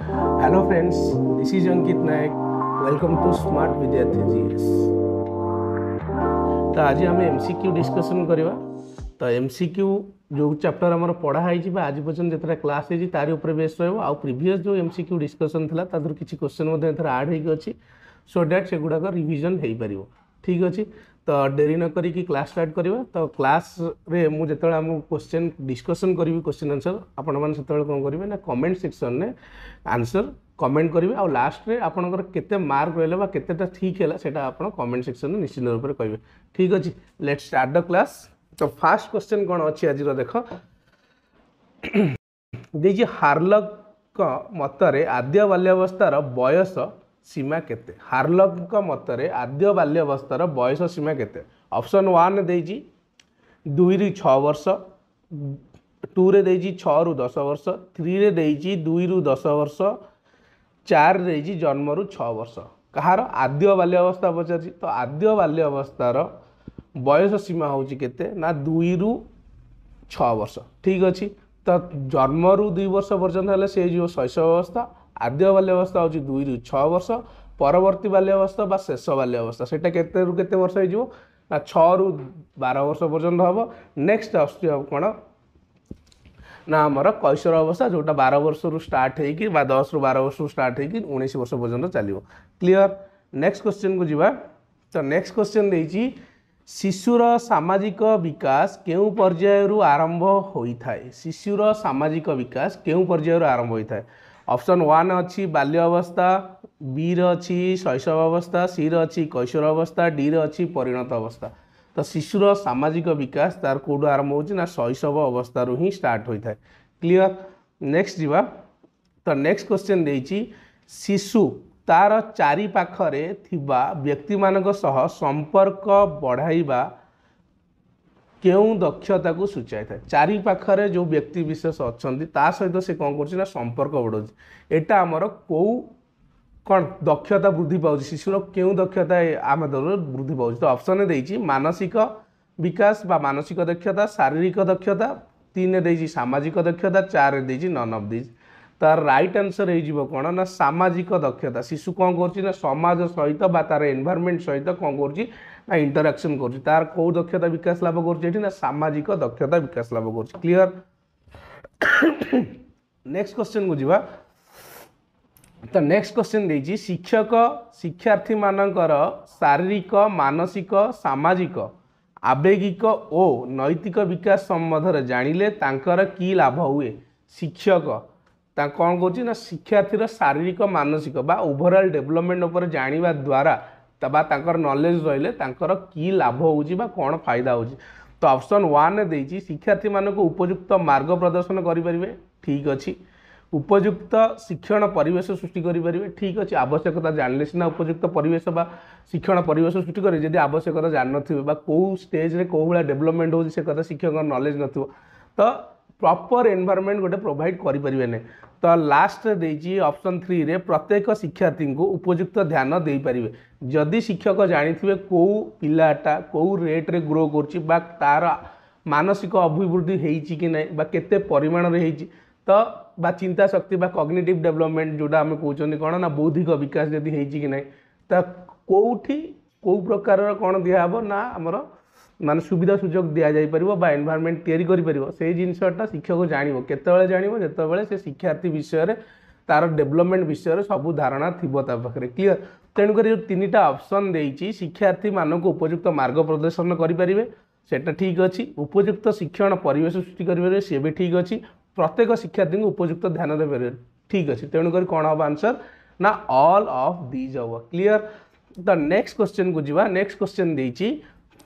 hello friends this is Ankit Nayak welcome to smart Vidyarthi GS तो आज आम एमसीक्यू डिस्कसन करवा तो एम एमसीक्यू जो चैप्टर आम पढ़ाई आज पर्यटन जितना क्लास होती तार उपर बेस रो प्रिस् जो एम एमसीक्यू डिस्कसन था तादर किसी क्वेश्चन एथर आड हो सो दैट सेगुड़ाक रिविजन हो पार ठीक अच्छे ତ ଡେରି ନ କରିକି କ୍ଲାସ୍ ଷ୍ଟାର୍ଟ କରିବା ତ କ୍ଲାସ୍ରେ ମୁଁ ଯେତେବେଳେ ଆମ କୋଶ୍ଚିନ୍ ଡିସ୍କସନ୍ କରିବି କୋଶ୍ଚିନ୍ ଆନ୍ସର୍ ଆପଣମାନେ ସେତେବେଳେ କ'ଣ କରିବେ ନା କମେଣ୍ଟ ସେକ୍ସନ୍ରେ ଆନ୍ସର୍ କମେଣ୍ଟ କରିବେ ଆଉ ଲାଷ୍ଟରେ ଆପଣଙ୍କର କେତେ ମାର୍କ ରହିଲା ବା କେତେଟା ଠିକ୍ ହେଲା ସେଇଟା ଆପଣ କମେଣ୍ଟ ସେକ୍ସନ୍ରେ ନିଶ୍ଚିତ ରୂପରେ କହିବେ ଠିକ୍ ଅଛି ଲେଟ୍ ଷ୍ଟାର୍ଟ ଦ କ୍ଲାସ୍ ତ ଫାର୍ଷ୍ଟ କୋଶ୍ଚିନ୍ କ'ଣ ଅଛି ଆଜିର ଦେଖ ଦେଇଛି ହାର୍ଲକଙ୍କ ମତରେ ଆଦ୍ୟ ବାଲ୍ୟାବସ୍ଥାର ବୟସ ସୀମା କେତେ ହାର୍ଲଙ୍କ ମତରେ ଆଦ୍ୟ ବାଲ୍ୟବସ୍ଥାର ବୟସ ସୀମା କେତେ ଅପସନ୍ ୱାନ୍ ଦେଇଛି ଦୁଇରୁ ଛଅ ବର୍ଷ ଟୁରେ ଦେଇଛି ଛଅରୁ ଦଶ ବର୍ଷ ଥ୍ରୀରେ ଦେଇଛି ଦୁଇରୁ ଦଶ ବର୍ଷ ଚାରି ଦେଇଛି ଜନ୍ମରୁ ଛଅ ବର୍ଷ କାହାର ଆଦ୍ୟ ବାଲ୍ୟବସ୍ଥା ପଚାରିଛି ତ ଆଦ୍ୟ ବାଲ୍ୟବସ୍ଥାର ବୟସ ସୀମା ହେଉଛି କେତେ ନା ଦୁଇରୁ ଛଅ ବର୍ଷ ଠିକ୍ ଅଛି ତ ଜନ୍ମରୁ ଦୁଇ ବର୍ଷ ପର୍ଯ୍ୟନ୍ତ ହେଲେ ସେ ଯିବ ଶୈଶବ ଅବସ୍ଥା ଆଦ୍ୟ ବାଲ୍ୟାବସ୍ଥା ହେଉଛି ଦୁଇରୁ ଛଅ ବର୍ଷ ପରବର୍ତ୍ତୀ ବାଲ୍ୟାବସ୍ଥା ବା ଶେଷ ବାଲ୍ୟାବସ୍ଥା ସେଇଟା କେତେରୁ କେତେ ବର୍ଷ ହେଇଯିବ ନା ଛଅରୁ ବାର ବର୍ଷ ପର୍ଯ୍ୟନ୍ତ ହେବ ନେକ୍ସଟ ଆସୁଛି କ'ଣ ନା ଆମର କୈଶୋର ଅବସ୍ଥା ଯେଉଁଟା ବାର ବର୍ଷରୁ ଷ୍ଟାର୍ଟ ହେଇକି ବା ଦଶରୁ ବାର ବର୍ଷରୁ ଷ୍ଟାର୍ଟ ହେଇକି ଉଣେଇଶ ବର୍ଷ ପର୍ଯ୍ୟନ୍ତ ଚାଲିବ କ୍ଲିଅର ନେକ୍ସଟ କ୍ୱେଶ୍ଚିନ୍କୁ ଯିବା ତ ନେକ୍ସଟ କ୍ୱେଶ୍ଚିନ୍ ଦେଇଛି ଶିଶୁର ସାମାଜିକ ବିକାଶ କେଉଁ ପର୍ଯ୍ୟାୟରୁ ଆରମ୍ଭ ହୋଇଥାଏ ଶିଶୁର ସାମାଜିକ ବିକାଶ କେଉଁ ପର୍ଯ୍ୟାୟରୁ ଆରମ୍ଭ ହୋଇଥାଏ ଅପସନ୍ ୱାନ୍ ଅଛି ବାଲ୍ୟ ଅବସ୍ଥା ବିର ଅଛି ଶୈଶବ ଅବସ୍ଥା ସିର ଅଛି କୈଶୋର ଅବସ୍ଥା ଡିର ଅଛି ପରିଣତ ଅବସ୍ଥା ତ ଶିଶୁର ସାମାଜିକ ବିକାଶ ତା'ର କେଉଁଠୁ ଆରମ୍ଭ ହେଉଛି ନା ଶୈଶବ ଅବସ୍ଥାରୁ ହିଁ ଷ୍ଟାର୍ଟ ହୋଇଥାଏ କ୍ଲିଅର୍ ନେକ୍ସଟ୍ ଯିବା ତ ନେକ୍ସଟ୍ କ୍ୱେଶ୍ଚିନ୍ ଦେଇଛି ଶିଶୁ ତା'ର ଚାରିପାଖରେ ଥିବା ବ୍ୟକ୍ତିମାନଙ୍କ ସହ ସମ୍ପର୍କ ବଢ଼ାଇବା କେଉଁ ଦକ୍ଷତାକୁ ସୂଚାଇ ଥାଏ ଚାରିପାଖରେ ଯେଉଁ ବ୍ୟକ୍ତି ବିଶେଷ ଅଛନ୍ତି ତା ସହିତ ସେ କ'ଣ କରୁଛି ନା ସମ୍ପର୍କ ବଢ଼ଉଛି ଏଇଟା ଆମର କେଉଁ କ'ଣ ଦକ୍ଷତା ବୃଦ୍ଧି ପାଉଛି ଶିଶୁର କେଉଁ ଦକ୍ଷତା ଆମ ଦଳରେ ବୃଦ୍ଧି ପାଉଛି ତ ଅପସନ୍ ଦେଇଛି ମାନସିକ ବିକାଶ ବା ମାନସିକ ଦକ୍ଷତା ଶାରୀରିକ ଦକ୍ଷତା ତିନିରେ ଦେଇଛି ସାମାଜିକ ଦକ୍ଷତା ଚାରିରେ ଦେଇଛି ନନ୍ ଅଫ୍ ଦିଜ୍ ତା'ର ରାଇଟ୍ ଆନ୍ସର୍ ହେଇଯିବ କ'ଣ ନା ସାମାଜିକ ଦକ୍ଷତା ଶିଶୁ କ'ଣ କରୁଛି ନା ସମାଜ ସହିତ ବା ତା'ର ଏନ୍ଭାରମେଣ୍ଟ ସହିତ କ'ଣ କରୁଛି ନା ଇଣ୍ଟରାକ୍ସନ୍ କରୁଛି ତାର କେଉଁ ଦକ୍ଷତା ବିକାଶ ଲାଭ କରୁଛି ଏଠି ନା ସାମାଜିକ ଦକ୍ଷତା ବିକାଶ ଲାଭ କରୁଛି କ୍ଲିଅର ନେକ୍ସଟ କ୍ୱେଶ୍ଚିନ୍କୁ ଯିବା ତ ନେକ୍ସଟ କ୍ୱେଶ୍ଚିନ୍ ଦେଇଛି ଶିକ୍ଷକ ଶିକ୍ଷାର୍ଥୀମାନଙ୍କର ଶାରୀରିକ ମାନସିକ ସାମାଜିକ ଆବେଗିକ ଓ ନୈତିକ ବିକାଶ ସମ୍ବନ୍ଧରେ ଜାଣିଲେ ତାଙ୍କର କି ଲାଭ ହୁଏ ଶିକ୍ଷକ ତା କ'ଣ କହୁଛି ନା ଶିକ୍ଷାର୍ଥୀର ଶାରୀରିକ ମାନସିକ ବା ଓଭରଅଲ୍ ଡେଭଲପମେଣ୍ଟ ଉପରେ ଜାଣିବା ଦ୍ୱାରା ବା ତାଙ୍କର ନଲେଜ ରହିଲେ ତାଙ୍କର କି ଲାଭ ହେଉଛି ବା କ'ଣ ଫାଇଦା ହେଉଛି ତ ଅପସନ୍ ୱାନ୍ ଦେଇଛି ଶିକ୍ଷାର୍ଥୀମାନଙ୍କୁ ଉପଯୁକ୍ତ ମାର୍ଗ ପ୍ରଦର୍ଶନ କରିପାରିବେ ଠିକ୍ ଅଛି ଉପଯୁକ୍ତ ଶିକ୍ଷଣ ପରିବେଶ ସୃଷ୍ଟି କରିପାରିବେ ଠିକ୍ ଅଛି ଆବଶ୍ୟକତା ଜାଣିଲେ ସିନା ଉପଯୁକ୍ତ ପରିବେଶ ବା ଶିକ୍ଷଣ ପରିବେଶ ସୃଷ୍ଟି କରେ ଯଦି ଆବଶ୍ୟକତା ଜାଣିନଥିବେ ବା କେଉଁ ଷ୍ଟେଜ୍ରେ କେଉଁ ଭଳିଆ ଡେଭଲପମେଣ୍ଟ ହେଉଛି ସେ କଥା ଶିକ୍ଷକଙ୍କର ନଲେଜ୍ ନଥିବ ତ प्रॉपर एनवायरनमेंट गोटे प्रोवाइड करें तो लास्ट ऑप्शन थ्री रे प्रत्येक शिक्षार्थी को उपयुक्त ध्यान दे पारे जदि शिक्षक जाणी कौ पाटा कौ रेट रे ग्रो कर तार मानसिक अभिवृद्धि हो ना के परिमाण तो चिंता शक्ति कग्निटिव डेभलपमेंट जोटा आम कौन कौन ना बौद्धिक विकास यदि कि ना तो कौटी कौ प्रकार कौन दिहब ना आमर মানে সুবিধা সুযোগ দিয়া যাই পারিব বা এনভায়রনমেন্ট তৈরি করিপার সেই জিনিসটা শিক্ষক জাঁব কেতবে জাঁব যেতবে সে শিক্ষার্থী বিষয়ে তার ডেভেলপমেন্ট বিষয়ে সবু ধারণা থাকবে তা পাখে ক্লিয়ার তেণুকরি যে তিনটা অপসন দিয়েছি শিক্ষার্থী মানুষ উপযুক্ত মার্গ প্রদর্শন করে সেটা ঠিক অছি উপযুক্ত শিক্ষণ পরিবেশ সৃষ্টি করে সি বি ঠিক অছি প্রত্যেক শিক্ষার্থী উপযুক্ত ধ্যান দেবে ঠিক অছি তেণুকরি কম হব আনসর না অল অফ দিজ হব ক্লিয়ার তো নেক্সট কোশ্চেন को जी নেক্সট কোশ্চেন देखिए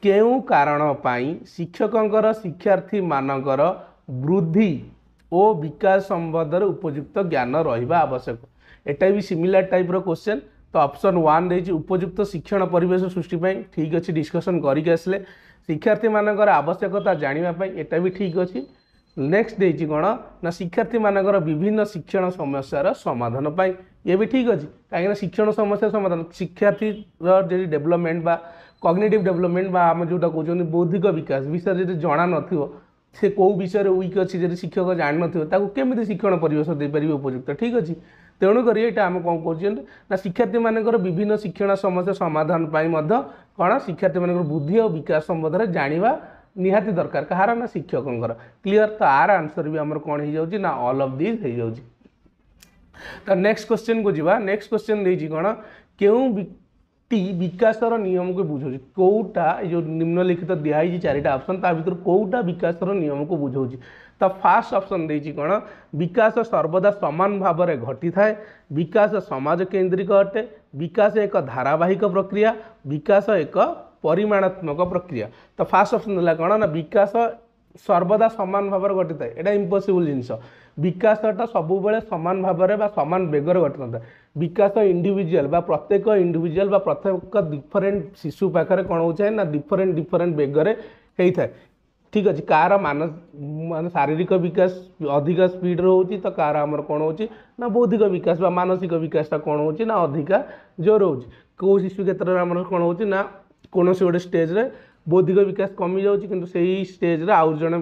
କେଉଁ କାରଣ ପାଇଁ ଶିକ୍ଷକଙ୍କର ଶିକ୍ଷାର୍ଥୀମାନଙ୍କର ବୃଦ୍ଧି ଓ ବିକାଶ ସମ୍ବନ୍ଧରେ ଉପଯୁକ୍ତ ଜ୍ଞାନ ରହିବା ଆବଶ୍ୟକ ଏଇଟା ବି ସିମିଲାର ଟାଇପ୍ର କୋଶ୍ଚିନ୍ ତ ଅପସନ୍ ୱାନ୍ ଦେଇଛି ଉପଯୁକ୍ତ ଶିକ୍ଷଣ ପରିବେଶ ସୃଷ୍ଟି ପାଇଁ ଠିକ୍ ଅଛି ଡିସ୍କସନ୍ କରିକି ଆସିଲେ ଶିକ୍ଷାର୍ଥୀମାନଙ୍କର ଆବଶ୍ୟକତା ଜାଣିବା ପାଇଁ ଏଇଟା ବି ଠିକ୍ ଅଛି ନେକ୍ସଟ ଦେଇଛି କ'ଣ ନା ଶିକ୍ଷାର୍ଥୀମାନଙ୍କର ବିଭିନ୍ନ ଶିକ୍ଷଣ ସମସ୍ୟାର ସମାଧାନ ପାଇଁ ଇଏ ବି ଠିକ୍ ଅଛି କାହିଁକିନା ଶିକ୍ଷଣ ସମସ୍ୟାର ସମାଧାନ ଶିକ୍ଷାର୍ଥୀର ଯଦି ଡେଭଲପମେଣ୍ଟ ବା कग्नेटिव डेभलपमेंट आम जो कौन बौद्धिक विकास विषय जो जाना नौ कौ विषय विक् अच्छी जब शिक्षक जान केमी शिक्षण परेश उपयुक्त ठीक अच्छे तेणुकर ये आम कौन कर शिक्षार्थी मानक विभिन्न शिक्षण समस्या समाधान कौन शिक्षार्थी मान बुद्धि और विकास सम्बन्ध में जाना निहाती दरकार कह रहा ना शिक्षक क्लीयर तो आर आंसर भी आम कौन हो ना अल अफ दिज हो नेक्स्ट क्वेश्चन को जी नेक्स्ट क्वेश्चन देखिए कौन के विकास नियम को बुझौ कौटा जो निम्नलिखित दिखाई चारिटा अप्सन तर कौटा विकास नियम को बुझौज तो फास्ट अप्सन दे कौन विकास सर्वदा सामान भाव में घटी थाए विकास समाज केन्द्रिक अटे विकास एक धारावाहिक प्रक्रिया विकास एक परिमाणात्मक प्रक्रिया तो फास्ट अप्सन कौन ना विकास सर्वदा सामान भाव घटी थाए यह इम्पसबल जिनस ବିକାଶଟା ସବୁବେଳେ ସମାନ ଭାବରେ ବା ସମାନ ବେଗରେ ଘଟିନଥାଏ ବିକାଶ ଇଣ୍ଡିଭିଜୁଆଲ୍ ବା ପ୍ରତ୍ୟେକ ଇଣ୍ଡିଭିଜୁଆଲ୍ ବା ପ୍ରତ୍ୟେକ ଡିଫରେଣ୍ଟ ଶିଶୁ ପାଖରେ କ'ଣ ହେଉଥାଏ ନା ଡିଫରେଣ୍ଟ ଡିଫରେଣ୍ଟ ବେଗରେ ହେଇଥାଏ ଠିକ୍ ଅଛି କାହାର ମାନ ମାନେ ଶାରୀରିକ ବିକାଶ ଅଧିକା ସ୍ପିଡ଼୍ରେ ହେଉଛି ତ କାହାର ଆମର କ'ଣ ହେଉଛି ନା ବୌଦ୍ଧିକ ବିକାଶ ବା ମାନସିକ ବିକାଶଟା କ'ଣ ହେଉଛି ନା ଅଧିକା ଜୋର ହେଉଛି କେଉଁ ଶିଶୁ କ୍ଷେତ୍ରରେ ଆମର କ'ଣ ହେଉଛି ନା କୌଣସି ଗୋଟେ ଷ୍ଟେଜ୍ରେ ବୌଦ୍ଧିକ ବିକାଶ କମିଯାଉଛି କିନ୍ତୁ ସେଇ ଷ୍ଟେଜ୍ରେ ଆଉ ଜଣେ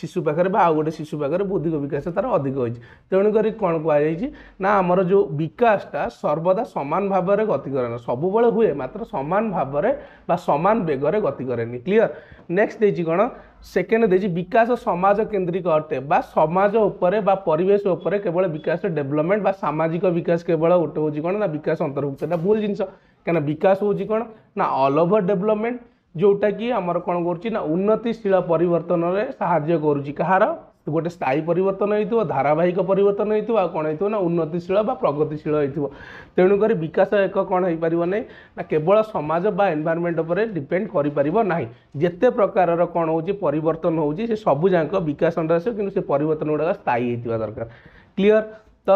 ଶିଶୁ ପାଖରେ ବା ଆଉ ଗୋଟେ ଶିଶୁ ପାଖରେ ବୌଦ୍ଧିକ ବିକାଶ ତା'ର ଅଧିକ ହୋଇଛି ତେଣୁକରି କ'ଣ କୁହାଯାଇଛି ନା ଆମର ଯେଉଁ ବିକାଶଟା ସର୍ବଦା ସମାନ ଭାବରେ ଗତି କରେନା ସବୁବେଳେ ହୁଏ ମାତ୍ର ସମାନ ଭାବରେ ବା ସମାନ ବେଗରେ ଗତି କରେନି କ୍ଲିଅର୍ ନେକ୍ସଟ ଦେଇଛି କ'ଣ ସେକେଣ୍ଡ ଦେଇଛି ବିକାଶ ସମାଜ କେନ୍ଦ୍ରିକ ଅଟେ ବା ସମାଜ ଉପରେ ବା ପରିବେଶ ଉପରେ କେବଳ ବିକାଶ ଡେଭଲପମେଣ୍ଟ ବା ସାମାଜିକ ବିକାଶ କେବଳ ଗୋଟେ ହେଉଛି କ'ଣ ନା ବିକାଶ ଅନ୍ତର୍ଭୁକ୍ତ ଏଇଟା ଭୁଲ ଜିନିଷ କାହିଁକିନା ବିକାଶ ହେଉଛି କ'ଣ ନା ଅଲ୍ ଓଭର୍ ଡେଭଲପମେଣ୍ଟ ଯେଉଁଟାକି ଆମର କ'ଣ କରୁଛି ନା ଉନ୍ନତିଶୀଳ ପରିବର୍ତ୍ତନରେ ସାହାଯ୍ୟ କରୁଛି କାହାର ଗୋଟେ ସ୍ଥାୟୀ ପରିବର୍ତ୍ତନ ହେଇଥିବ ଧାରାବାହିକ ପରିବର୍ତ୍ତନ ହେଇଥିବ ଆଉ କ'ଣ ହେଇଥିବ ନା ଉନ୍ନତିଶୀଳ ବା ପ୍ରଗତିଶୀଳ ହେଇଥିବ ତେଣୁକରି ବିକାଶ ଏକ କ'ଣ ହେଇପାରିବ ନାହିଁ ନା କେବଳ ସମାଜ ବା ଏନଭାରମେଣ୍ଟ ଉପରେ ଡିପେଣ୍ଡ କରିପାରିବ ନାହିଁ ଯେତେ ପ୍ରକାରର କ'ଣ ହେଉଛି ପରିବର୍ତ୍ତନ ହେଉଛି ସେ ସବୁ ଯାକ ବିକାଶନରେ ଆସିବ କିନ୍ତୁ ସେ ପରିବର୍ତ୍ତନ ଗୁଡ଼ାକ ସ୍ଥାୟୀ ହେଇଥିବା ଦରକାର କ୍ଲିଅର ତ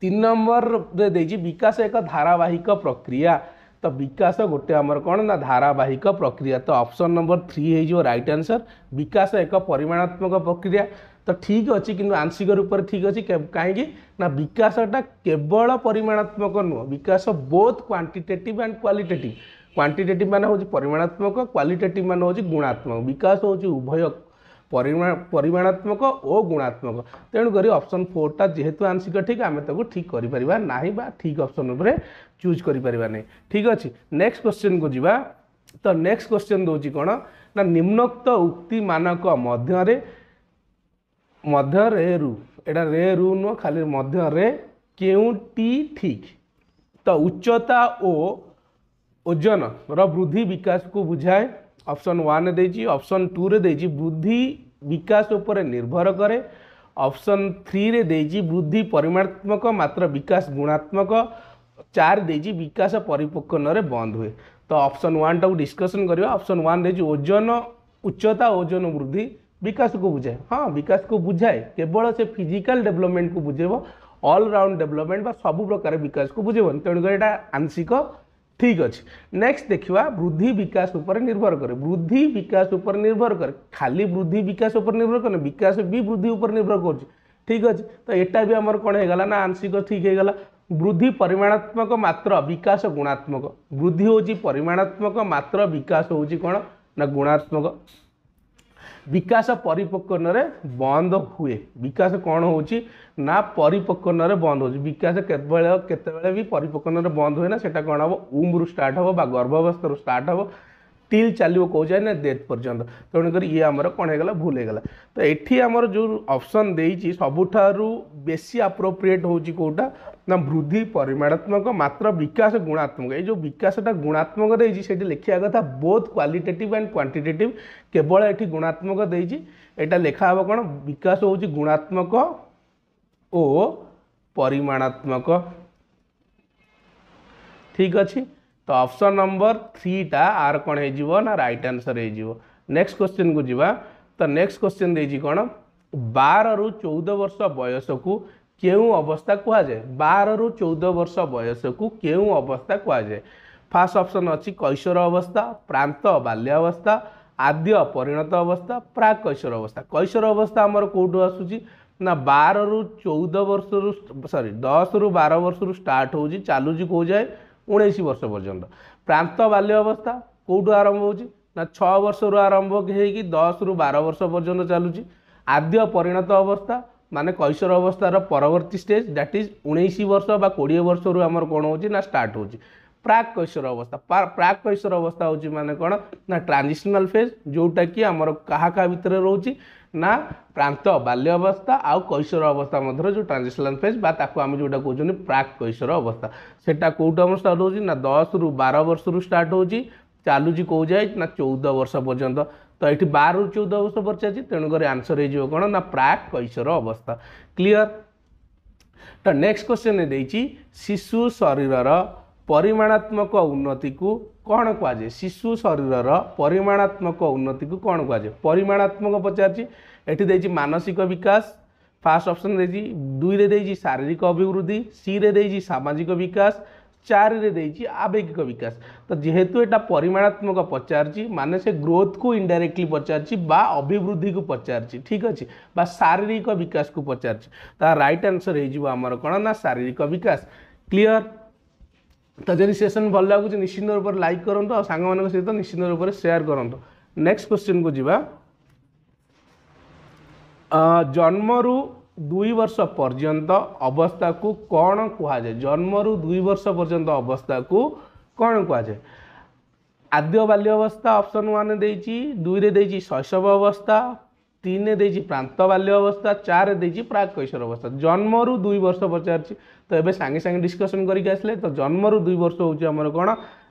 ତିନି ନମ୍ବରରେ ଦେଇଛି ବିକାଶ ଏକ ଧାରାବାହିକ ପ୍ରକ୍ରିୟା ତ ବିକାଶ ଗୋଟେ ଆମର କ'ଣ ନା ଧାରାବାହିକ ପ୍ରକ୍ରିୟା ତ ଅପସନ୍ ନମ୍ବର ଥ୍ରୀ ହେଇଯିବ ରାଇଟ୍ ଆନ୍ସର୍ ବିକାଶ ଏକ ପରିମାଣାତ୍ମକ ପ୍ରକ୍ରିୟା ତ ଠିକ୍ ଅଛି କିନ୍ତୁ ଆଂଶିକ ରୂପରେ ଠିକ୍ ଅଛି କାହିଁକି ନା ବିକାଶଟା କେବଳ ପରିମାଣାତ୍ମକ ନୁହଁ ବିକାଶ both quantitative and qualitative quantitative ମାନେ ହେଉଛି ପରିମାଣାତ୍ମକ କ୍ୱାଲିଟେଟିଭ୍ ମାନେ ହେଉଛି ଗୁଣାତ୍ମକ ବିକାଶ ହେଉଛି ଉଭୟ পরিমাণাত্মক ଓ ଗୁଣାତ୍ମକ ତେଣୁକରି ଅପସନ୍ ଫୋର୍ଟା ଯେହେତୁ ଆଂଶିକ ଠିକ୍ ଆମେ ତାକୁ ଠିକ୍ କରିପାରିବା ନାହିଁ ବା ଠିକ୍ ଅପସନ୍ ଉପରେ ଚୁଜ୍ କରିପାରିବା ନାହିଁ ଠିକ୍ ଅଛି ନେକ୍ସଟ କ୍ୱେଶ୍ଚିନ୍କୁ ଯିବା ତ ନେକ୍ସଟ କ୍ୱେଶ୍ଚିନ୍ ଦେଉଛି କ'ଣ ନା ନିମ୍ନୋକ୍ତ ଉକ୍ତିମାନଙ୍କ ମଧ୍ୟରେ ମଧ୍ୟ ରେରୁ ଏଇଟା ରେରୁ ନୁହଁ ଖାଲି ମଧ୍ୟରେ କେଉଁଟି ଠିକ୍ ତ ଉଚ୍ଚତା ଓ ଓଜନର ବୃଦ୍ଧି ବିକାଶକୁ ବୁଝାଏ ऑप्शन वन ऑप्शन टू रे वृद्धि विकास उपर निर्भर करे ऑप्शन थ्री रे बुद्धि परिमाणात्मक मात्र विकास गुणात्मक चार दे विकास परिपक्वन बंद हुए तो ऑप्शन वन टाक डिस्कसन करवा ऑप्शन वन ओजन उच्चता ओजन वृद्धि विकास को बुझाए हाँ विकास को बुझाए केवल से फिजिकल डेवलपमेंट को बुझेब ऑलराउंड डेवलपमेंट बा सब प्रकार विकास को बुझेब तेणुक आंशिक ठीक अच्छे नेक्स्ट देखा वृद्धि विकास उपर निर्भर कै वृद्धि विकास उपर निर्भर कै खाली वृद्धि विकास उपर निर्भर करे विकास भी वृद्धि उपर निर्भर कर ठीक अच्छे तो यहाँ भी आम कौन होगा ना आंशिक ठीक होगा वृद्धि परिमाणात्मक मात्र विकास गुणात्मक वृद्धि होमाणात्मक मात्र विकास हो गुणात्मक ବିକାଶ ପରିପକ୍ୱନରେ ବନ୍ଦ ହୁଏ ବିକାଶ କ'ଣ ହେଉଛି ନା ପରିପକ୍ୱନରେ ବନ୍ଦ ହେଉଛି ବିକାଶ କେତେବେଳେ କେତେବେଳେ ବି ପରିପକ୍ୱନରେ ବନ୍ଦ ହୁଏ ନା ସେଇଟା କ'ଣ ହେବ ଉମ୍ରୁ ଷ୍ଟାର୍ଟ ହେବ ବା ଗର୍ଭାବସ୍ଥାରୁ ଷ୍ଟାର୍ଟ ହେବ स्टिल चलो कौ जाए ना डेथ पर्यन तेणुक ये आम कौन होगा भूल होगा तो ये आम जो अपसन दे सबुठ बेसी आप्रोप्रिएट हो कौटा ना वृद्धि परिमाणात्मक मात्र विकास गुणात्मक ये जो विकासटा गुणात्मक देखिए लिखा कथा बोथ क्वाटिटेट एंड क्वांटिटेट केवल ये गुणात्मक देखा हाब कौन विकास हो गुणात्मक और परिमाणात्मक ठीक अच्छे अप्सन नंबर थ्री टा आर कन् हैजो न रइट आन्सर नेक्स्ट क्वेश्चन को जीवा तो नेक्स्ट क्वेश्चन क्वेसन दिन्छ कन रु चौध वर्ष को केही अवस्था रु चौध वर्ष को केही अवस्था कुए फास्ट अप्सन अझ कैशोर अवस्था प्रांत बाल्यावस्था आद्य परिणत अवस्था प्राग कैशोर अवस्था कैशोर अवस्था ना के रु चौध वर्ष रु सरी दस रु बार वर्ष रु स्टाट हुन्छ चालु चाहिँ जाए ଉଣେଇଶ ବର୍ଷ ପର୍ଯ୍ୟନ୍ତ ପ୍ରାନ୍ତ ବାଲ୍ୟ ଅବସ୍ଥା କେଉଁଠୁ ଆରମ୍ଭ ହେଉଛି ନା ଛଅ ବର୍ଷରୁ ଆରମ୍ଭ ହେଇକି ଦଶରୁ ବାର ବର୍ଷ ପର୍ଯ୍ୟନ୍ତ ଚାଲୁଛି ଆଦ୍ୟ ପରିଣତ ଅବସ୍ଥା ମାନେ କୈଶୋର ଅବସ୍ଥାର ପରବର୍ତ୍ତୀ ଷ୍ଟେଜ୍ ଦ୍ୟାଟ୍ ଇଜ୍ ଉଣେଇଶ ବର୍ଷ ବା କୋଡ଼ିଏ ବର୍ଷରୁ ଆମର କ'ଣ ହେଉଛି ନା ଷ୍ଟାର୍ଟ ହେଉଛି ପ୍ରାକ୍ କୈଶୋର ଅବସ୍ଥା ପ୍ରାକ୍ କୈଶୋର ଅବସ୍ଥା ହେଉଛି ମାନେ କ'ଣ ନା ଟ୍ରାଞ୍ଜିସନାଲ୍ ଫେଜ୍ ଯେଉଁଟାକି ଆମର କାହା କାହା ଭିତରେ ରହୁଛି ନା ପ୍ରାନ୍ତ ବାଲ୍ୟ ଅବସ୍ଥା ଆଉ କୈଶୋର ଅବସ୍ଥା ମଧ୍ୟରେ ଯେଉଁ ଟ୍ରାଞ୍ଜିସଲାନ୍ ଫେଜ୍ ବା ତାକୁ ଆମେ ଯେଉଁଟା କହୁଛନ୍ତି ପ୍ରାକ୍ କୈଶୋର ଅବସ୍ଥା ସେଇଟା କେଉଁଠୁ ଆମର ଷ୍ଟାର୍ଟ ହେଉଛି ନା ଦଶରୁ ବାର ବର୍ଷରୁ ଷ୍ଟାର୍ଟ ହେଉଛି ଚାଲୁଛି କେଉଁ ଯାଏ ନା ଚଉଦ ବର୍ଷ ପର୍ଯ୍ୟନ୍ତ ତ ଏଠି ବାରରୁ ଚଉଦ ବର୍ଷ ଅଛି ତେଣୁକରି ଆନ୍ସର୍ ହେଇଯିବ କ'ଣ ନା ପ୍ରାକ୍ କୈଶୋର ଅବସ୍ଥା କ୍ଲିଅର୍ ତ ନେକ୍ସଟ କ୍ୱେଶ୍ଚନ୍ ଦେଇଛି ଶିଶୁ ଶରୀରର ପରିମାଣାତ୍ମକ ଉନ୍ନତିକୁ କ'ଣ କୁହାଯାଏ ଶିଶୁ ଶରୀରର ପରିମାଣାତ୍ମକ ଉନ୍ନତିକୁ କ'ଣ କୁହାଯାଏ ପରିମାଣାତ୍ମକ ପଚାରିଛି ଏଠି ଦେଇଛି ମାନସିକ ବିକାଶ ଫାର୍ଷ୍ଟ ଅପସନ୍ ଦେଇଛି ଦୁଇରେ ଦେଇଛି ଶାରୀରିକ ଅଭିବୃଦ୍ଧି ସିରେ ଦେଇଛି ସାମାଜିକ ବିକାଶ ଚାରିରେ ଦେଇଛି ଆବେଗିକ ବିକାଶ ତ ଯେହେତୁ ଏଇଟା ପରିମାଣାତ୍ମକ ପଚାରିଛି ମାନେ ସେ ଗ୍ରୋଥକୁ ଇଣ୍ଡାଇରେକ୍ଟଲି ପଚାରିଛି ବା ଅଭିବୃଦ୍ଧିକୁ ପଚାରିଛି ଠିକ୍ ଅଛି ବା ଶାରୀରିକ ବିକାଶକୁ ପଚାରିଛି ତା ରାଇଟ୍ ଆନ୍ସର୍ ହେଇଯିବ ଆମର କ'ଣ ନା ଶାରୀରିକ ବିକାଶ କ୍ଲିଅର୍ ତ ଯଦି ସେସନ୍ ଭଲ ଲାଗୁଛି ନିଶ୍ଚିନ୍ତ ରୂପରେ ଲାଇକ୍ କରନ୍ତୁ ଆଉ ସାଙ୍ଗମାନଙ୍କ ସହିତ ନିଶ୍ଚିନ୍ତ ରୂପରେ ସେୟାର କରନ୍ତୁ ନେକ୍ସଟ କ୍ୱେଶ୍ଚିନ୍କୁ ଯିବା ଜନ୍ମରୁ ଦୁଇ ବର୍ଷ ପର୍ଯ୍ୟନ୍ତ ଅବସ୍ଥାକୁ କ'ଣ କୁହାଯାଏ ଜନ୍ମରୁ ଦୁଇ ବର୍ଷ ପର୍ଯ୍ୟନ୍ତ ଅବସ୍ଥାକୁ କ'ଣ କୁହାଯାଏ ଆଦ୍ୟ ବାଲ୍ୟ ଅବସ୍ଥା ଅପସନ୍ ୱାନ୍ ଦେଇଛି ଦୁଇରେ ଦେଇଛି ଶୈଶବ ଅବସ୍ଥା ତିନିରେ ଦେଇଛି ପ୍ରାନ୍ତ ବାଲ୍ୟ ଅବସ୍ଥା ଚାରିରେ ଦେଇଛି ପ୍ରାକ୍ কৈশোর ଅବସ୍ଥା ଜନ୍ମରୁ ଦୁଇ ବର୍ଷ ପଚାରିଛି ଏବେ ସାଙ୍ଗେ ସାଙ୍ଗେ ଡିସ୍କସନ୍ କରିକି ଆସିଲେ ତ ଜନ୍ମରୁ ଦୁଇ ବର୍ଷ ହେଉଛି ଆମର କ'ଣ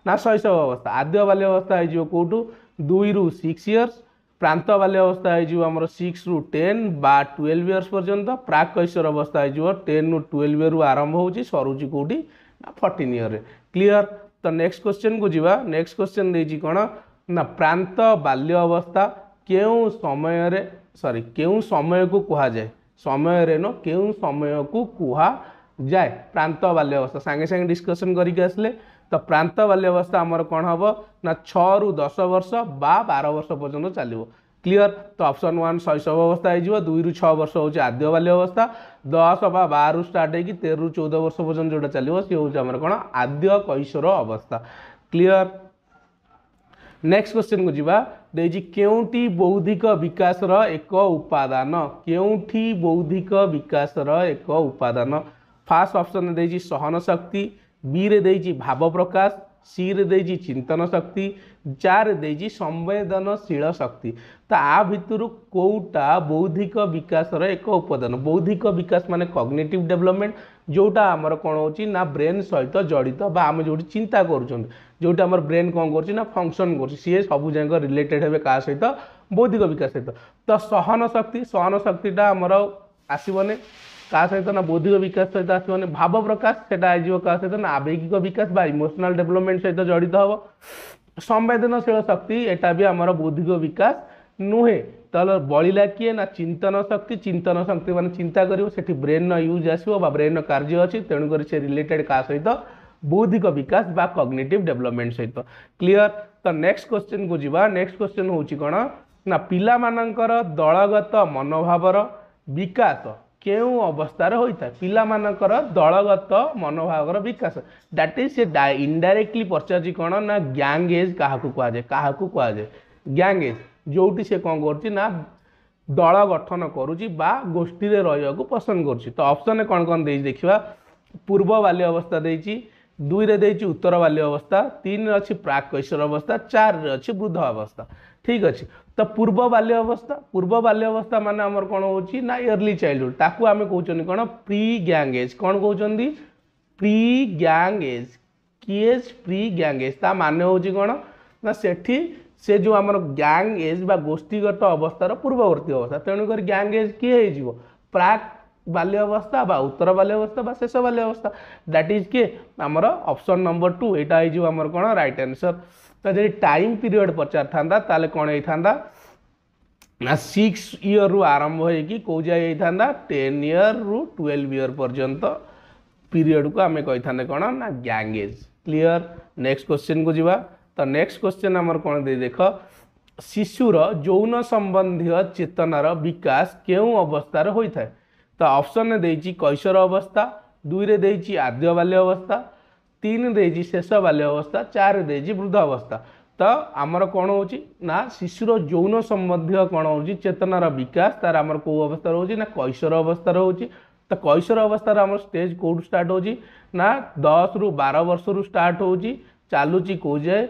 ନା ଶୈଶବ ଅବସ୍ଥା ଆଦ୍ୟ ବାଲ୍ୟ ଅବସ୍ଥା ହେଇଯିବ କେଉଁଠୁ ଦୁଇରୁ ସିକ୍ସ ଇୟର୍ସ ପ୍ରାନ୍ତ ବାଲ୍ୟ ଅବସ୍ଥା ହେଇଯିବ ଆମର ସିକ୍ସରୁ ଟେନ୍ ବା ଟୁଏଲ୍ଭ ଇୟର୍ସ ପର୍ଯ୍ୟନ୍ତ ପ୍ରାକୈଶ୍ୱର ଅବସ୍ଥା ହେଇଯିବ ଟେନ୍ରୁ ଟୁଏଲ୍ଭ ଇୟର୍ରୁ ଆରମ୍ଭ ହେଉଛି ସରୁଛି କେଉଁଠି ନା ଫର୍ଟିନ୍ ଇୟର୍ରେ କ୍ଲିଅର୍ ତ ନେକ୍ସଟ କ୍ୱେଶ୍ଚନ୍କୁ ଯିବା ନେକ୍ସଟ କ୍ୱେଶ୍ଚନ୍ ଦେଇଛି କ'ଣ ନା ପ୍ରାନ୍ତ ବାଲ୍ୟ ଅବସ୍ଥା କେଉଁ ସମୟରେ ସରି କେଉଁ ସମୟକୁ କୁହାଯାଏ ସମୟରେ ନୁହଁ କେଉଁ ସମୟକୁ କୁହା जा प्रान्त बाल्यवस्था साङेसाङ डिस्कसन गरिक आसले त प्रान्त बाल्यावस्था अब कम हे न छु दस वर्ष बा बार वर्ष पर्यन्त चाहिँ कियर त अप्सन वान् शैशव अवस्था है दुई रु छ आद्य बाल्य अवस्था दस बाह्र स्टार रु चौध वर्ष पर्यटा चाहिँ सिम आद्य कैशोर अवस्था क्लियर नेक्स्ट क्वेसनको देजी केही बौद्धिक वकास र एक उपदान केसर एक उपादान ফার্স্ট অপসন দিয়েছি সহন শক্তি বিরে দিয়েছি ভাব প্রকাশ সিরে দিয়েছি চিন্তন শক্তি চারে দিয়েছি সংবেদনশীল শক্তি তো আ ভিতর কোটা বৌদ্ধিক বিকাশর এক উপাদান বৌদ্ধিক বিকাশ মানে কগনেটিভ ডেভেলপমেন্ট যেটা আমার কোণ হচ্ছে না ব্রেন সহিত জড়িত বা আমি যেটি চিন্তা করছেন যেটা আমার ব্রেন কম করছে না ফংশন করছে সি সবু যাক রিলেটেড হবে কাহ সহিত বৌদ্ধিক বিকাশ সহিত তো সহন শক্তি সহন শক্তিটা আমার আসবনি କାହା ସହିତ ନା ବୌଦ୍ଧିକ ବିକାଶ ସହିତ ଆସିବନି ଭାବ ପ୍ରକାଶ ସେଟା ଆସିଯିବ କାହା ସହିତ ନା ଆବେଗିକ ବିକାଶ ବା ଇମୋସନାଲ ଡେଭଲପମେଣ୍ଟ ସହିତ ଜଡ଼ିତ ହେବ ସମ୍ବେଦନଶୀଳ ଶକ୍ତି ଏଟା ବି ଆମର ବୌଦ୍ଧିକ ବିକାଶ ନୁହେଁ ତାହେଲେ ବଳିଲା କିଏ ନା ଚିନ୍ତନ ଶକ୍ତି ଚିନ୍ତନ ଶକ୍ତି ମାନେ ଚିନ୍ତା କରିବ ସେଠି ବ୍ରେନ୍ର ୟୁଜ୍ ଆସିବ ବା ବ୍ରେନ୍ର କାର୍ଯ୍ୟ ଅଛି ତେଣୁକରି ସେ ରିଲେଟେଡ୍ କାହା ସହିତ ବୌଦ୍ଧିକ ବିକାଶ ବା କଗ୍ନେଟିଭ୍ ଡେଭଲପମେଣ୍ଟ ସହିତ କ୍ଲିଅର୍ ତ ନେକ୍ସଟ କ୍ୱେଶ୍ଚିନ୍କୁ ଯିବା ନେକ୍ସଟ କ୍ୱେଶ୍ଚିନ୍ ହେଉଛି କ'ଣ ନା ପିଲାମାନଙ୍କର ଦଳଗତ ମନୋଭାବର ବିକାଶ क्यों अवस्था होता है पा मान दलगत मनोभाव विकास दैट इज से इनडाइरेक्टली पचारे कौन ना ग्यांग एज क्या कहजाए क्या कहुए ग्यांग एज जो सी कौन कर दल गठन करोषी रहा पसंद करपसन तो कौन कौन दे देखा पूर्व बाल्य अवस्था दे दुई रे उत्तर बाल्य अवस्था तीन अच्छी प्राक कैशर अवस्था चार अच्छी वृद्ध अवस्था ठीक अच्छे तो पूर्व बाल्यवस्था पूर्व बाल्यवस्था मान आम कौन हो ना चाइल्डहुड ताकू आम कौन कौन प्रि ग्यांग एज कौन कौन प्रि ग्यांग एज किएज प्रि ग्यांग एज ता मान हो कौन ना सेठी से जो आम ग्यांग एज बा गोष्ठीगत अवस्थार पूर्ववर्ती अवस्था तेणुक ग्यांग एज किए हो प्राक बाल्यवस्था बा उत्तर बाल्यवस्था बा शेष बाल्यवस्था दैट इज के आमर ऑप्शन नंबर टू यहाँ होमर कौन रईट आंसर तो जब टाइम पीरियड पचार था तेल कौन होता ना सिक्स इयर रु आरंभ हो जाए था टेन इयर रु ट्वेल्व इयर पर्यंत पीरियड को आम कही था कौन ना ग्यांगेज क्लीयर नेक्स्ट क्वेश्चन को जीवा तो नेक्स्ट क्वेश्चन आम कौन दे देख शिशुर जौन सम्बन्धी चेतनार विकास क्यों अवस्था होता है तो अपसन दे कैशर अवस्था दुईरे आद्य बाल्य अवस्था ତିନି ଦେଇଛି ଶେଷ ବାଲ୍ୟ ଅବସ୍ଥା ଚାରି ଦେଇଛି ବୃଦ୍ଧ ଅବସ୍ଥା ତ ଆମର କ'ଣ ହେଉଛି ନା ଶିଶୁର ଯୌନ ସମ୍ବନ୍ଧୀୟ କ'ଣ ହେଉଛି ଚେତନାର ବିକାଶ ତା'ର ଆମର କେଉଁ ଅବସ୍ଥା ରହୁଛି ନା କୈଶର ଅବସ୍ଥା ରହୁଛି ତ କୈଶର ଅବସ୍ଥାର ଆମର ଷ୍ଟେଜ୍ କେଉଁଠୁ ଷ୍ଟାର୍ଟ ହେଉଛି ନା ଦଶରୁ ବାର ବର୍ଷରୁ ଷ୍ଟାର୍ଟ ହେଉଛି ଚାଲୁଛି କେଉଁ ଯାଏ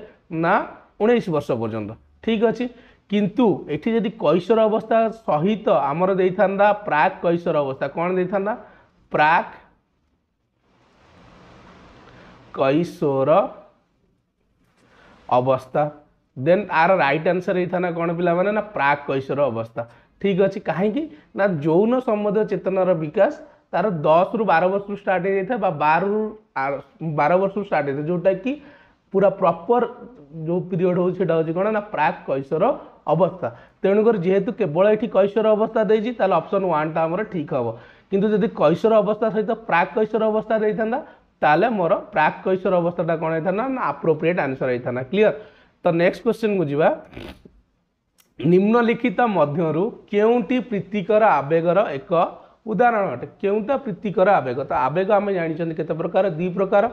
ନା ଉଣେଇଶ ବର୍ଷ ପର୍ଯ୍ୟନ୍ତ ଠିକ୍ ଅଛି କିନ୍ତୁ ଏଠି ଯଦି କୈଶର ଅବସ୍ଥା ସହିତ ଆମର ଦେଇଥାନ୍ତା ପ୍ରାକ୍ କୈଶର ଅବସ୍ଥା କ'ଣ ଦେଇଥାନ୍ତା ପ୍ରାକ୍ কৈশোর অবস্থা দেন ଆର ରାଇଟ୍ ଆନ୍ସର୍ ହେଇଥାନ୍ତା କ'ଣ ପିଲାମାନେ ନା ପ୍ରାକ୍ କୈଶୋର ଅବସ୍ଥା ଠିକ୍ ଅଛି କାହିଁକି ନା ଯୌନ ସମ୍ବନ୍ଧୀୟ ଚେତନାର ବିକାଶ ତାର ଦଶରୁ ବାର ବର୍ଷରୁ ଷ୍ଟାର୍ଟ ହେଇଯାଇଥାଏ ବା ବାରରୁ ବାର ବର୍ଷରୁ ଷ୍ଟାର୍ଟ ହେଇଥାଏ ଯେଉଁଟାକି ପୁରା ପ୍ରପର୍ ଯେଉଁ ପିରିୟଡ଼ ହେଉଛି ସେଇଟା ହେଉଛି କ'ଣ ନା ପ୍ରାକ୍ କୈଶୋର ଅବସ୍ଥା ତେଣୁକରି ଯେହେତୁ କେବଳ ଏଠି କୈଶୋର ଅବସ୍ଥା ଦେଇଛି ତାହେଲେ ଅପସନ୍ ୱାନ୍ଟା ଆମର ଠିକ୍ ହେବ କିନ୍ତୁ ଯଦି କୈଶୋର ଅବସ୍ଥା ସହିତ ପ୍ରାକ୍ କୈଶୋର ଅବସ୍ଥା ଦେଇଥାନ୍ତା ତାହେଲେ ମୋର ପ୍ରାକ୍ କୈଶୋର ଅବସ୍ଥାଟା କ'ଣ ହେଇଥାନ୍ତା ନା ଆପ୍ରୋପ୍ରିଏଟ୍ ଆନ୍ସର ହେଇଥାନ୍ତା କ୍ଲିଅର ତ ନେକ୍ସଟ କ୍ୱେଶ୍ଚିନ୍କୁ ଯିବା ନିମ୍ନଲିଖିତ ମଧ୍ୟରୁ କେଉଁଟି ପ୍ରୀତିକର ଆବେଗର ଏକ ଉଦାହରଣ ଅଟେ କେଉଁଟା ପ୍ରୀତିକର ଆବେଗ ତ ଆବେଗ ଆମେ ଜାଣିଛନ୍ତି କେତେ ପ୍ରକାର ଦୁଇ ପ୍ରକାର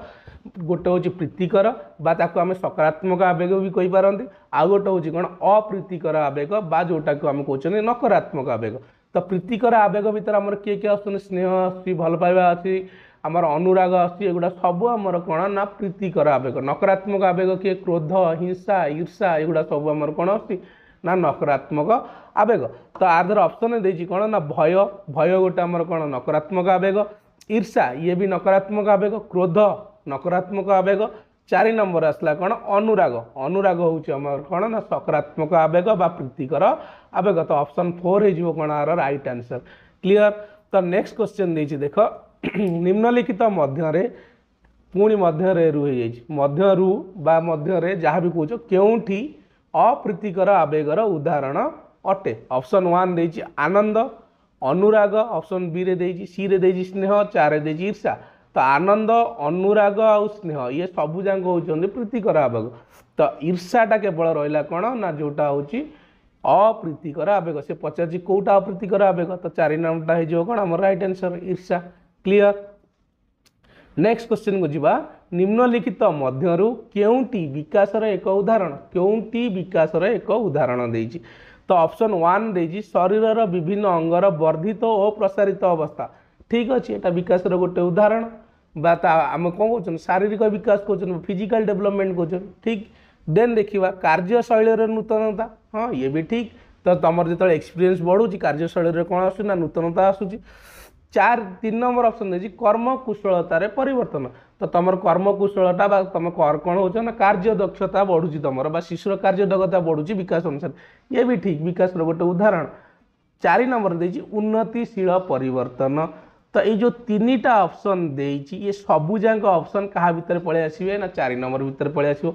ଗୋଟେ ହେଉଛି ପ୍ରୀତିକର ବା ତାକୁ ଆମେ ସକାରାତ୍ମକ ଆବେଗ ବି କହିପାରନ୍ତି ଆଉ ଗୋଟେ ହେଉଛି କ'ଣ ଅପ୍ରୀତିକର ଆବେଗ ବା ଯେଉଁଟାକୁ ଆମେ କହୁଛନ୍ତି ନକାରାତ୍ମକ ଆବେଗ ତ ପ୍ରୀତିକର ଆବେଗ ଭିତରେ ଆମର କିଏ କିଏ ଆସୁଛନ୍ତି ସ୍ନେହ ଆସୁଛି ଭଲ ପାଇବା ଅଛି ଆମର ଅନୁରାଗ আসছে ଏଗୁଡ଼ା ସବୁ ଆମର କଣ ନା ପ୍ରୀତିକର ଆବେଗ ନକାରାତ୍ମକ ଆବେଗ କିଏ କ୍ରୋଧ ହିଂସା ঈর্ষা ଏଗୁଡ଼ା ସବୁ ଆମର କଣ ଅଛି ନା ନକାରାତ୍ମକ ଆବେଗ ତ ଆ ଅପସନ୍ ଦେଇଛି କ'ଣ ନା ଭୟ ଭୟ ଗୋଟେ ଆମର କ'ଣ ନକାରାତ୍ମକ ଆବେଗ ଈର୍ଷା ଇଏ ବି ନକାରାତ୍ମକ ଆବେଗ କ୍ରୋଧ ନକାରାତ୍ମକ ଆବେଗ ଚାରି ନମ୍ବର ଆସିଲା କ'ଣ ଅନୁରାଗ ଅନୁରାଗ ହେଉଛି ଆମର କ'ଣ ନା ସକାରାତ୍ମକ ଆବେଗ ବା ପ୍ରୀତିକର ଆବେଗ ତ ଅପସନ୍ ଫୋର୍ ହେଇଯିବ କ'ଣ ଆର ରାଇଟ୍ ଆନ୍ସର୍ କ୍ଲିଅର୍ ତ ନେକ୍ସଟ କ୍ୱେଶ୍ଚିନ୍ ଦେଇଛି ଦେଖ निम्नलिखित मध्य पुणी मध्य रुई जाए जहाँ भी कौच क्योंठी अप्रीतिकर आवेगर उदाहरण अटे अपसन वन आनंद अनुराग अपसन बी दे सी स्नेह चार ईर्षा तो आनंद अनुराग आ स्नेह ये सब जाक हूँ प्रीतिकर आवेग तो ईर्षाटा केवल रहा कौन ना जोटा हूँ अप्रीतिकर आवेग से पचार कौटा अप्रीतिकर आवेग तो चार नाम हो कौन आम रईट आनसर ईर्षा क्लियर नेक्स्ट क्वेश्चन को जी निम्नलिखित मध्य के विकास एक उदाहरण के विकास एक उदाहरण दे तो ऑप्शन वन दे शरीर विभिन्न अंगर वर्धित और प्रसारित अवस्था ठीक अच्छे एटा विकास गोटे उदाहरण आम कौन कौन शारीरिक विकास कौन फिजिकल डेवलपमेंट कौन ठीक देन देखा कार्यशैली नूतनता हाँ ये भी ठीक तो तुम जो एक्सपीरियंस बढ़ू कार्यशैली कौन आसूना नूतनता आसूसी চার তিন নম্বর অপশন দিয়েছি কর্মকুশলতার পরিবর্তন তো তোমার কর্মকুশলতা বা তোমার কোণ হচ্ছে না কার্যদক্ষতা বড়ুচি তোমার বা শিশুর কার্যদক্ষতা বড়ুচি বিকাশ অনুসারে ইয়ে বি ঠিক বিকাশের গোটে উদাহরণ চারি নম্বর দিয়েছি উন্নতিশীল পরিবর্তন তো এই যে তিনটা অপশন দিয়েছি ইয়ে সবুজাঙ্ক অপশন কাহা ভিতরে পড়ে আসবে না চারি নম্বর ভিতরে পড়ে আসবে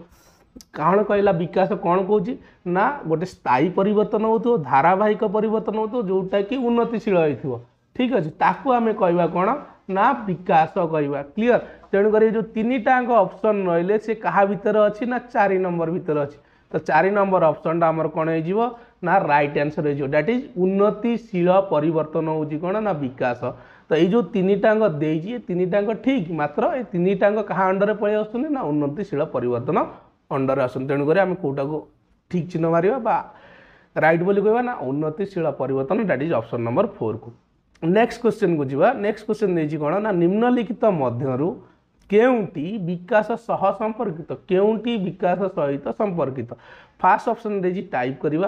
କ'ଣ କହିଲା ବିକାଶ କ'ଣ କହୁଛି ନା ଗୋଟେ ସ୍ଥାୟୀ ପରିବର୍ତ୍ତନ ହେଉଥିବ ଧାରାବାହିକ ପରିବର୍ତ୍ତନ ହେଉଥିବ ଯେଉଁଟାକି ଉନ୍ନତିଶୀଳ ହେଇଥିବ ठिक अहिले ताकु अमे कन् बिकासियर तेणुकरी जो तिनटाङ्ग अप्सन क्या भितर अच्छी ना चारि नम्बर भितर अच्छी त चार नम्बर अप्सन टाइम कौन हो ना रइट आन्सर है दैट इज उन्नतिशील पर्तन हौ निकश त यो जो तिनटा अङ्गीति तिनटाङ्ग क्या अंडर में पलि पल्याउँछ ना उन्नतिशील पर अंडर आस तेणुक आम को ठिक चिह्न मरैट बोली कह उन्नतिशील परिवर्तन दैट इज अप्सन नम्बर को नेक्स्ट क्वेश्चन को जी नेक्स्ट क्वेश्चन नहीं कौन ना निम्नलिखित मध्य के विकास सह संपर्कित के विकास सहित संपर्कित फास्ट अप्सन दे टाइप करने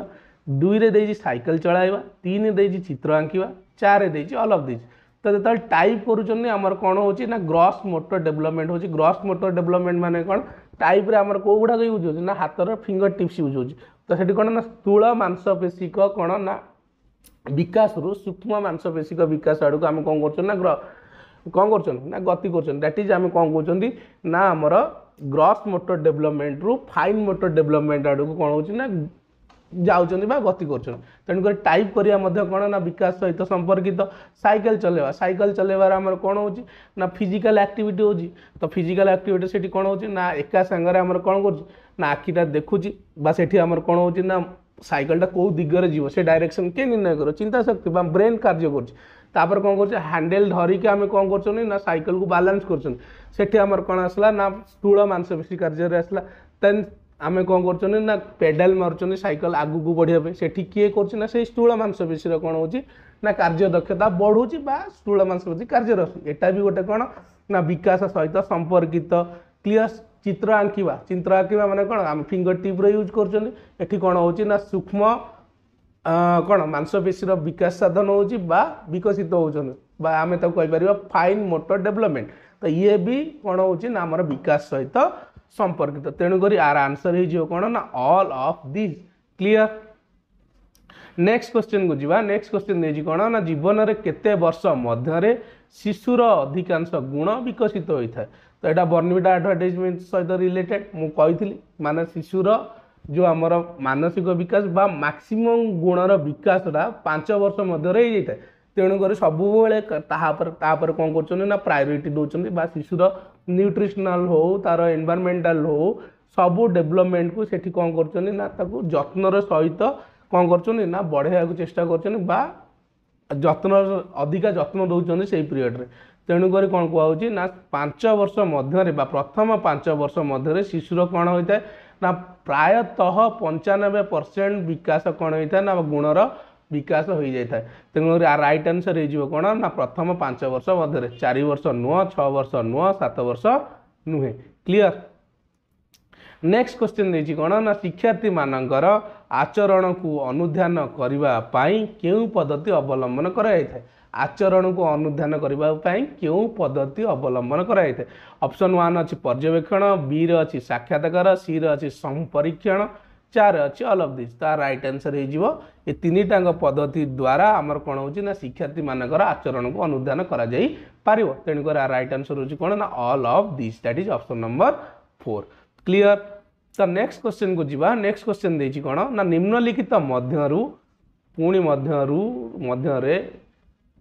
दुईरे सैकल चल तीन दे चित्र आंकवा चार अलग दे तो जो टाइप करूँ आमर कौन हो ग्रस मोटर डेभलपमेंट हो ग्रस मोटर डेभलपमेंट मैंने कौन टाइप कौ गुड़ा यूज हो हाथ फिंगर टीप्स यूज हो तो सीठी कौन ना स्थूल मंसपेशी कौन ना विकास रु सूक्ष्म मांसपेशी विकास आड़क आम कौन कर कौन कर गति कर दैट इज आम कौन कौन ना आमर ग्रस मोटर डेभलपमेंट रु फाइन मोटर डेभलपमेंट आड़ कौन हो जा गति कर तेणुक टाइप करवा कौन ना विकास सहित संपर्कित सैकेल चल सल चल रहा कौन हो फिजिकाल आक्टिट हो तो फिजिकाल आक्टिट से कौन हो एका सांगे आम कौन कर आखिटा देखुची से कौन हो সাইকেলটা কেউ দিগরে যাব সে ডাইরেকশন কে নির্ণয় করো চিন্তা শক্তি বা ব্রেন কার্য করছে তাপরে কম করছে হ্যান্ডেল ধরিকি আমি কম করছেন না সাইকেল কু বালান্স করছেন সেটি আমার কোণ আসলা না স্থূল মাংসপেশী কার্যরে আসলা দেন আমি কম করছেন না পেডাল মারুছেন সাইকেল আগুক বড়িয়া সেটি কে করছে না সেই স্থূল মাংসপেশীর কোণ হচ্ছে না কার্যদক্ষতা বড়ুছি বা স্থূল মাংসপেশী কার্যর এটা বি গোটে কোণ না বিকাশ সহিত সম্পর্কিত ক্লিয়ার चित्र आंखा चित्र आंखा मैंने कौन आम फिंगर टीप यूज कर सूक्ष्म कौन मांसपेशी विकास साधन हो विकसित होकसित होमें कहपर फाइन मोटर डेभलपमेंट तो ये भी कौन होम विकास सहित संपर्कित तेणुक आर आंसर हो कौन ना all of these clear next question को जी नेक्स्ट क्वेश्चन दे कौन ना जीवन में केते वर्ष मध्य शिशुर अधिकांश गुण विकसित होता है তো ଏଇଟା ବର୍ଣ୍ଣିବିଟା ଆଡ଼ଭର୍ଟାଇଜମେଣ୍ଟ ସହିତ ରିଲେଟେଡ଼ ମୁଁ କହିଥିଲି ମାନେ ଶିଶୁର ଯେଉଁ ଆମର ମାନସିକ ବିକାଶ ବା ମାକ୍ସିମମ୍ ଗୁଣର ବିକାଶଟା ପାଞ୍ଚ ବର୍ଷ ମଧ୍ୟରେ ହେଇଯାଇଥାଏ ତେଣୁକରି ସବୁବେଳେ ତାହା ଉପରେ ତାପରେ କ'ଣ କରୁଛନ୍ତି ନା ପ୍ରାୟୋରିଟି ଦେଉଛନ୍ତି ବା ଶିଶୁର ନ୍ୟୁଟ୍ରିସନାଲ୍ ହେଉ ତା'ର ଏନ୍ଭାରମେଣ୍ଟାଲ୍ ହେଉ ସବୁ ଡେଭଲପମେଣ୍ଟକୁ ସେଠି କ'ଣ କରୁଛନ୍ତି ନା ତାକୁ ଯତ୍ନର ସହିତ କ'ଣ କରୁଛନ୍ତି ନା ବଢ଼େଇବାକୁ ଚେଷ୍ଟା କରୁଛନ୍ତି ବା ଯତ୍ନ ଅଧିକା ଯତ୍ନ ଦେଉଛନ୍ତି ସେଇ ପିରିୟଡ଼ରେ ତେଣୁକରି କ'ଣ କୁହାହେଉଛି ନା ପାଞ୍ଚ ବର୍ଷ ମଧ୍ୟରେ ବା ପ୍ରଥମ ପାଞ୍ଚ ବର୍ଷ ମଧ୍ୟରେ ଶିଶୁର କ'ଣ ହୋଇଥାଏ ନା ପ୍ରାୟତଃ ପଞ୍ଚାନବେ ପରସେଣ୍ଟ ବିକାଶ କ'ଣ ହୋଇଥାଏ ନା ଗୁଣର ବିକାଶ ହୋଇଯାଇଥାଏ ତେଣୁକରି ରାଇଟ୍ ଆନ୍ସର୍ ହେଇଯିବ କ'ଣ ନା ପ୍ରଥମ ପାଞ୍ଚ ବର୍ଷ ମଧ୍ୟରେ ଚାରି ବର୍ଷ ନୁହଁ ଛଅ ବର୍ଷ ନୁହଁ ସାତ ବର୍ଷ ନୁହେଁ କ୍ଲିଅର୍ ନେକ୍ସଟ କ୍ୱେଶ୍ଚିନ୍ ଦେଇଛି କ'ଣ ନା ଶିକ୍ଷାର୍ଥୀମାନଙ୍କର ଆଚରଣକୁ ଅନୁଧ୍ୟାନ କରିବା ପାଇଁ କେଉଁ ପଦ୍ଧତି ଅବଲମ୍ବନ କରାଯାଇଥାଏ आचरण को अनुधान करने के पद्धति अवलंबन कराई थाए अपसन वन अच्छी पर्यवेक्षण बी रही साक्षात्कार सी रही संपरीक्षण चार अच्छी अल अफ दिज तार रईट तीन होनिटा पद्धति द्वारा आम कौन हो शिक्षार्थी मान आचरण को अनुधान कर तेणुक रईट आन्सर हो all of these that is option number four clear तो नेक्स्ट क्वेश्चन को जी नेक्स्ट क्वेश्चन देखिए कौन ना निम्नलिखित मध्य पुणी मध्य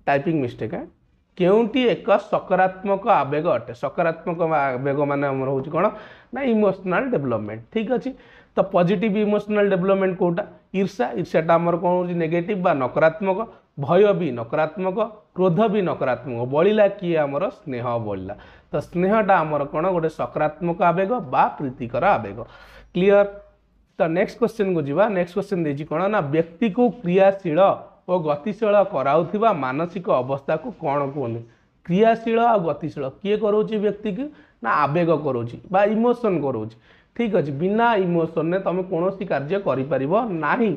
ଟାଇପିଂ ମିଷ୍ଟେକ୍ କେଉଁଟି ଏକ ସକାରାତ୍ମକ ଆବେଗ ଅଟେ ସକାରାତ୍ମକ ଆବେଗ ମାନେ ଆମର ହେଉଛି କ'ଣ ନା ଇମୋସନାଲ୍ ଡେଭଲପମେଣ୍ଟ ଠିକ୍ ଅଛି ତ ପଜିଟିଭ୍ ଇମୋସନାଲ୍ ଡେଭଲପମେଣ୍ଟ କେଉଁଟା ଈର୍ଷା ଈର୍ଷାଟା ଆମର କ'ଣ ହେଉଛି ନେଗେଟିଭ୍ ବା ନକାରାତ୍ମକ ଭୟ ବି ନକାରାତ୍ମକ କ୍ରୋଧ ବି ନକାରାତ୍ମକ ବଳିଲା କିଏ ଆମର ସ୍ନେହ ବଳିଲା ତ ସ୍ନେହଟା ଆମର କ'ଣ ଗୋଟେ ସକାରାତ୍ମକ ଆବେଗ ବା ପ୍ରୀତିକର ଆବେଗ କ୍ଲିଅର୍ ତ ନେକ୍ସଟ କ୍ୱେଶ୍ଚିନ୍କୁ ଯିବା ନେକ୍ସଟ କ୍ୱେଶ୍ଚିନ୍ ଦେଇଛି କ'ଣ ନା ବ୍ୟକ୍ତିକୁ କ୍ରିୟାଶୀଳ ଓ ଗତିଶୀଳ କରାଉଥିବା ମାନସିକ ଅବସ୍ଥାକୁ କ'ଣ କୁହନ୍ତି କ୍ରିୟାଶୀଳ ଆଉ ଗତିଶୀଳ କିଏ କରୁଛି ବ୍ୟକ୍ତିକୁ ନା ଆବେଗ କରୁଛି ବା ଇମୋସନ୍ କରୁଛି ଠିକ୍ ଅଛି ବିନା ଇମୋସନ୍ରେ ତୁମେ କୌଣସି କାର୍ଯ୍ୟ କରିପାରିବ ନାହିଁ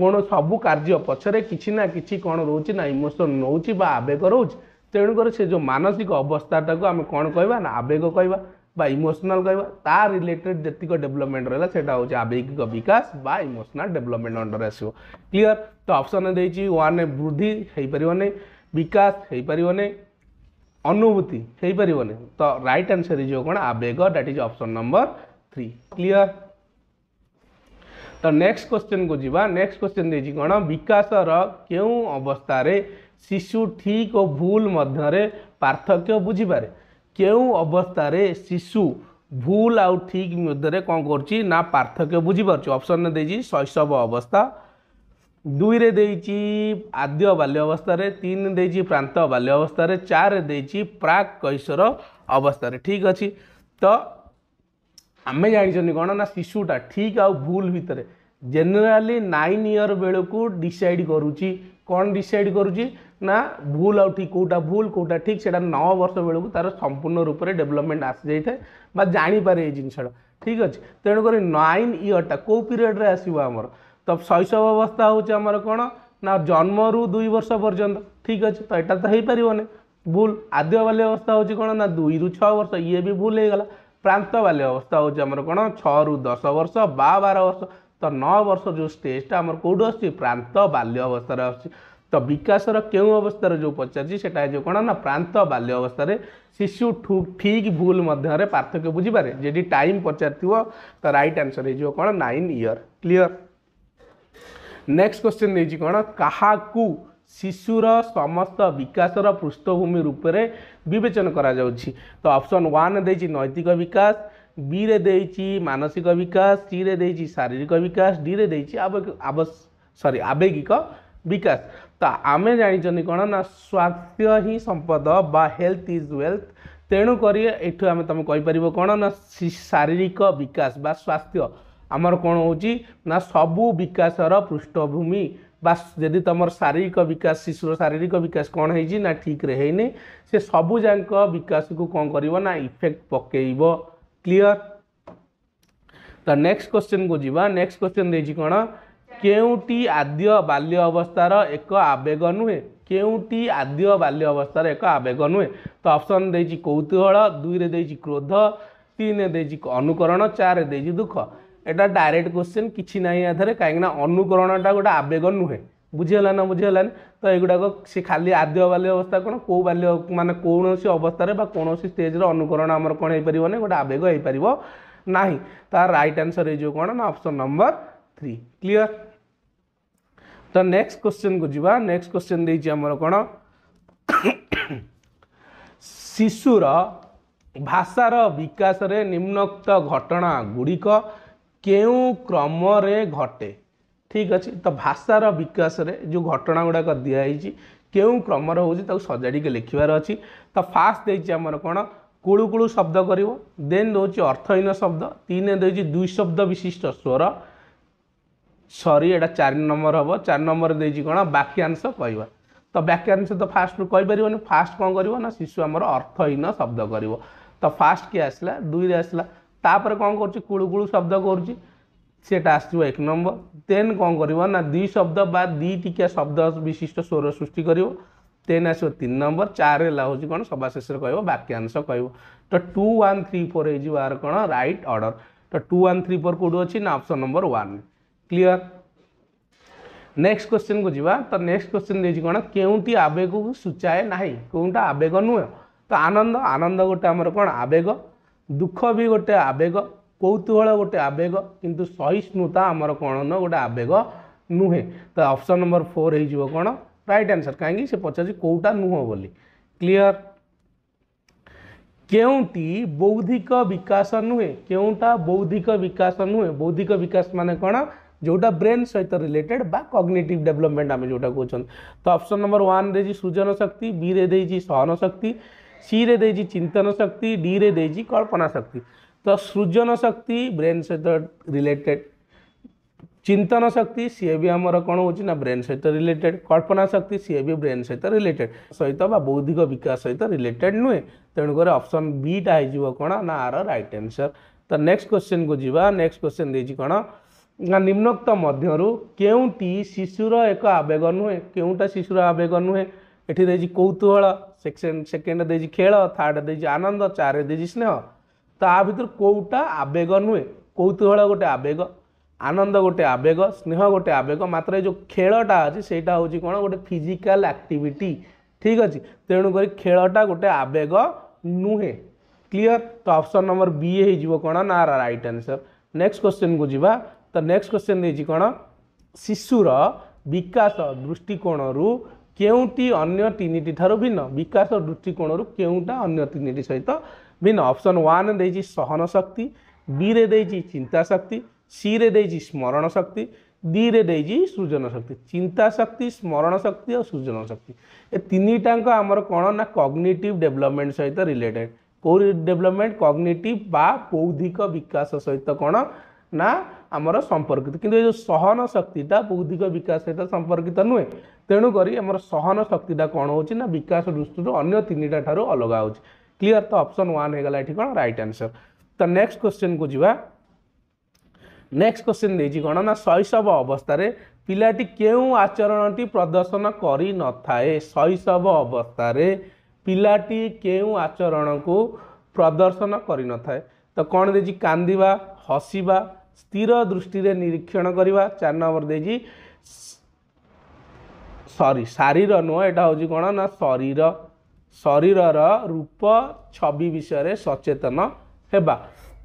କ'ଣ ସବୁ କାର୍ଯ୍ୟ ପଛରେ କିଛି ନା କିଛି କ'ଣ ରହୁଛି ନା ଇମୋସନ୍ ରହୁଛି ବା ଆବେଗ ରହୁଛି ତେଣୁକରି ସେ ଯେଉଁ ମାନସିକ ଅବସ୍ଥାଟାକୁ ଆମେ କ'ଣ କହିବା ନା ଆବେଗ କହିବା इमोशनाल कह रिलेटेड जितक डेभलपमेंट रहा है आवेगिक विकास इमोशनाल डेभलपमेंट अंडर आसो क्लीयर तो अपसन देती वन वृद्धि हो पारे विकास हो पारे अनुभूति हो पार नहीं तो रईट आंसर हो कौन आवेग that is option number three clear तो नेक्स्ट क्वेश्चन को जी नेक्स्ट क्वेश्चन देती कौन विकासर के अवस्था शिशु ठीक और भूल मध्य पार्थक्य बुझीपे କେଉଁ ଅବସ୍ଥାରେ ଶିଶୁ ଭୁଲ ଆଉ ଠିକ୍ ମଧ୍ୟରେ କ'ଣ କରୁଛି ନା ପାର୍ଥକ୍ୟ ବୁଝିପାରୁଛି ଅପସନ୍ରେ ଦେଇଛି ଶୈଶବ ଅବସ୍ଥା ଦୁଇରେ ଦେଇଛି ଆଦ୍ୟ ବାଲ୍ୟ ଅବସ୍ଥାରେ ତିନି ଦେଇଛି ପ୍ରାନ୍ତ ବାଲ୍ୟ ଅବସ୍ଥାରେ ଚାରିରେ ଦେଇଛି ପ୍ରାକ୍ କୈଶୋର ଅବସ୍ଥାରେ ଠିକ୍ ଅଛି ତ ଆମେ ଜାଣିଛନ୍ତି କ'ଣ ନା ଶିଶୁଟା ଠିକ୍ ଆଉ ଭୁଲ ଭିତରେ ଜେନେରାଲି ନାଇନ୍ ଇୟର୍ ବେଳକୁ ଡିସାଇଡ଼୍ କରୁଛି କ'ଣ ଡିସାଇଡ଼୍ କରୁଛି ନା ଭୁଲ ଆଉ ଠିକ୍ କେଉଁଟା ଭୁଲ କେଉଁଟା ଠିକ୍ ସେଇଟା ନଅ ବର୍ଷ ବେଳକୁ ତା'ର ସମ୍ପୂର୍ଣ୍ଣ ରୂପରେ ଡେଭଲପମେଣ୍ଟ ଆସିଯାଇଥାଏ ବା ଜାଣିପାରେ ଏଇ ଜିନିଷଟା ଠିକ୍ ଅଛି ତେଣୁକରି ନାଇନ୍ ଇୟର୍ଟା କେଉଁ ପିରିୟଡ଼ରେ ଆସିବ ଆମର ତ ଶୈଶବ ଅବସ୍ଥା ହେଉଛି ଆମର କ'ଣ ନା ଜନ୍ମରୁ ଦୁଇ ବର୍ଷ ପର୍ଯ୍ୟନ୍ତ ଠିକ୍ ଅଛି ତ ଏଇଟା ତ ହେଇପାରିବନି ଭୁଲ ଆଦ୍ୟ ବାଲ୍ୟ ଅବସ୍ଥା ହେଉଛି କ'ଣ ନା ଦୁଇରୁ ଛଅ ବର୍ଷ ଇଏ ବି ଭୁଲ ହେଇଗଲା ପ୍ରାନ୍ତ ବାଲ୍ୟ ଅବସ୍ଥା ହେଉଛି ଆମର କ'ଣ ଛଅରୁ ଦଶ ବର୍ଷ ବା ବାର ବର୍ଷ ତ ନଅ ବର୍ଷ ଯେଉଁ ଷ୍ଟେଜ୍ଟା ଆମର କେଉଁଠୁ ଆସୁଛି ପ୍ରାନ୍ତ ବାଲ୍ୟ ଅବସ୍ଥାରେ ଆସୁଛି तो विकास केवस्था जो पचार कौन ना प्रांत बाल्य अवस्था शिशु ठीक भूल मध्य पार्थक्य बुझीपे जी टाइम पचार तो रईट आनसर हो nine year clear next question नहीं कौन क्या शिशुर समस्त विकासर पृष्ठभूमि रूप से बेचन अपसन वन नैतिक विकास बी मानसिक विकास सी शारीरिक विकास डी आव सरी आवेगिक विकास ତ ଆମେ ଜାଣିଛନ୍ତି କ'ଣ ନା ସ୍ୱାସ୍ଥ୍ୟ ହିଁ ସମ୍ପଦ ବା ହେଲ୍ଥ ଇଜ୍ ୱେଲ୍ଥ ତେଣୁକରି ଏଠୁ ଆମେ ତୁମେ କହିପାରିବ କ'ଣ ନା ଶାରୀରିକ ବିକାଶ ବା ସ୍ୱାସ୍ଥ୍ୟ ଆମର କ'ଣ ହେଉଛି ନା ସବୁ ବିକାଶର ପୃଷ୍ଠଭୂମି ବା ଯଦି ତୁମର ଶାରୀରିକ ବିକାଶ ଶିଶୁର ଶାରୀରିକ ବିକାଶ କ'ଣ ହେଇଛି ନା ଠିକ୍ରେ ହେଇନି ସେ ସବୁଯାକ ବିକାଶକୁ କ'ଣ କରିବ ନା ଇଫେକ୍ଟ ପକାଇବ କ୍ଲିଅର୍ ତ ନେକ୍ସଟ କ୍ୱେଶ୍ଚନକୁ ଯିବା ନେକ୍ସଟ କ୍ୱେଶ୍ଚନ ଦେଇଛି କ'ଣ କେଉଁଟି ଆଦ୍ୟ ବାଲ୍ୟ ଅବସ୍ଥାର ଏକ ଆବେଗ ନୁହେଁ କେଉଁଟି ଆଦ୍ୟ ବାଲ୍ୟ ଅବସ୍ଥାର ଏକ ଆବେଗ ନୁହେଁ ତ ଅପସନ୍ ଦେଇଛି କୌତୁହଳ ଦୁଇରେ ଦେଇଛି କ୍ରୋଧ ତିନିରେ ଦେଇଛି ଅନୁକରଣ ଚାରିରେ ଦେଇଛି ଦୁଃଖ ଏଇଟା ଡାଇରେକ୍ଟ କ୍ୱେଶ୍ଚିନ୍ କିଛି ନାହିଁ ଏଥିରେ କାହିଁକିନା ଅନୁକରଣଟା ଗୋଟେ ଆବେଗ ନୁହେଁ ବୁଝିହେଲା ନା ବୁଝିହେଲାନି ତ ଏଗୁଡ଼ାକ ସେ ଖାଲି ଆଦ୍ୟ ବାଲ୍ୟ ଅବସ୍ଥା କ'ଣ କେଉଁ ବାଲ୍ୟ ମାନେ କୌଣସି ଅବସ୍ଥାରେ ବା କୌଣସି ଷ୍ଟେଜ୍ରେ ଅନୁକରଣ ଆମର କ'ଣ ହେଇପାରିବନି ଗୋଟେ ଆବେଗ ହେଇପାରିବ ନାହିଁ ତାର ରାଇଟ୍ ଆନ୍ସର୍ ହେଇଯିବ କ'ଣ ନା ଅପସନ୍ ନମ୍ବର थ्री क्लर तो next question next question question कौन शिशुर भाषार विकास निम्नक्त घटना गुडिक केही क्रम घटे ठीक अच्छे तो भाषार जो घटना गुडाक दिखाई क्यों क्रम सजाड़ी के लिखार अच्छी त फास्ट दिइर कुलकुलु शब्द कर देन दौर अर्थहीन शब्द तीन दे दुई शब्द विशिष्ट स्वर सरी एटा चार नंबर हम चार नम्बर दिएकी कहाँ वाक्यांश तो वाक्यांश त फास्ट्रुपार फास्ट कौन कर शिशु आम अर्थहीन शब्द कर तो फास्ट किए आसला दुई आसला कौन कु शब्द गरुछ सिटा आस नम्बर देन कर दुई शब्द बा दी टिक शब्द विशिष्ट स्वर सृष्टि कर तेन आस नंबर चार कौन कह वाक्यांश कह तो टू वन थ्री फोर है रईट अर्डर तो टू वन थ्री फोर अच्छी ना option number one clear next question को जीवा तो नेक्स्ट क्वेश्चन देजी कौन केउटी आवेग को सूचाए ना कौटा आवेग नुह तो आनंद आनंद गोटे आमर कौन आवेग दुख भी गोटे आवेग कौतूहल गोटे आवेग कितु सहिष्णुता आमर कौन न गोटे आवेग नुहे तो ऑप्शन नंबर फोर हो कौन रईट आंसर कहीं से पचार कौटा नुह बोली क्लीयर କେଉଁଟି बौद्धिक विकास नुहे କେଉଁଟା बौद्धिक विकास नुहे बौद्धिक विकास मान कौन जोटा ब्रेन सहित रिलेटेड बा कग्नेटिव डेभलपमेंट आम जोटा कौन तो अप्सन नंबर वन सृजन शक्ति बी रे सहन शक्ति सी रे चिंतन शक्ति डी रे कल्पना शक्ति तो सृजन शक्ति ब्रेन सहित रिलेटेड चिंतन शक्ति सी भी आम कौन हो ब्रेन सहित रिलेटेड कल्पना शक्ति सी भी ब्रेन सहित रिलेटेड सहित बौद्धिक विकास सहित रिलेटेड नुहे तेणुक अप्सन बीटा हो कौन आर रईट आनसर तो नेक्स्ट क्वेश्चन को जी नेक्स्ट क्वेश्चन देखिए कौन ନିମ୍ନୋକ୍ତ ମଧ୍ୟରୁ କେଉଁଟି ଶିଶୁର ଏକ ଆବେଗ ନୁହେଁ କେଉଁଟା ଶିଶୁର ଆବେଗ ନୁହେଁ ଏଠି ଦେଇଛି କୌତୁହଳ ସେକେଣ୍ଡ ସେକେଣ୍ଡ ଦେଇଛି ଖେଳ ଥାର୍ଡ ଦେଇଛି ଆନନ୍ଦ ଚାରିରେ ଦେଇଛି ସ୍ନେହ ତା ଭିତରୁ କେଉଁଟା ଆବେଗ ନୁହେଁ କୌତୁହଳ ଗୋଟେ ଆବେଗ ଆନନ୍ଦ ଗୋଟେ ଆବେଗ ସ୍ନେହ ଗୋଟେ ଆବେଗ ମାତ୍ର ଏ ଯେଉଁ ଖେଳଟା ଅଛି ସେଇଟା ହେଉଛି କ'ଣ ଗୋଟେ ଫିଜିକାଲ ଆକ୍ଟିଭିଟି ଠିକ୍ ଅଛି ତେଣୁକରି ଖେଳଟା ଗୋଟେ ଆବେଗ ନୁହେଁ କ୍ଲିଅର ତ ଅପସନ୍ ନମ୍ବର ବି ହେଇଯିବ କ'ଣ ନା ରାଇଟ୍ ଆନ୍ସର୍ ନେକ୍ସଟ କ୍ୱେଶ୍ଚିନ୍କୁ ଯିବା तो नेक्स्ट क्वेश्चन देखिए कौन शिशुर विकास दृष्टिकोण केनिटी ठार भिन्न विकास दृष्टिकोण केनिटी सहित भिन्न अप्सन वन सहन शक्ति बी चिंता शक्ति सी स्मरण शक्ति दी सृजन शक्ति चिंता शक्ति स्मरण शक्ति और सृजन शक्ति ए तीन आमर कौन ना कग्निटिव डेभलपमेंट सहित रिलेटेड कौ डेभलपमेंट कग्निटिव बौद्धिक विकास सहित कौन ना আমার সম্পর্কিত কিন্তু এই যে সহন শক্তিটা বৌদ্ধিক বিকাশ সহিত সম্পর্কিত নুহে তেণুকরি আমার সহন শক্তিটা কোণ হচ্ছে না বিকাশ দৃষ্টি অন্য তিনটা ঠার অলগা হচ্ছে ক্লিয়ার তো অপশন ওয়ান হয়ে গেল এটি কোণ রাইট আনসর তো নেক্সট কোশ্চেন কু যা নেক্সট কোশ্চেন দিয়েছি কোণ না শৈশব অবস্থায় ପିଲାଟି କେଉଁ ଆଚରଣଟି ପ୍ରଦର୍ଶନ କରିନଥାଏ ଶୈଶବ ଅବସ୍ଥାରେ ପିଲାଟି କେଉଁ ଆଚରଣକୁ ପ୍ରଦର୍ଶନ କରିନଥାଏ ତ କ'ଣ ଦେଇଛି କାନ୍ଦିବା ହସିବା ସ୍ଥିର ଦୃଷ୍ଟିରେ ନିରୀକ୍ଷଣ କରିବା ଚାରି ନମ୍ବର ଦେଇଛି ସରି ଶାରୀର ନୁହଁ ଏଇଟା ହେଉଛି କ'ଣ ନା ଶରୀର ଶରୀରର ରୂପ ଛବି ବିଷୟରେ ସଚେତନ ହେବା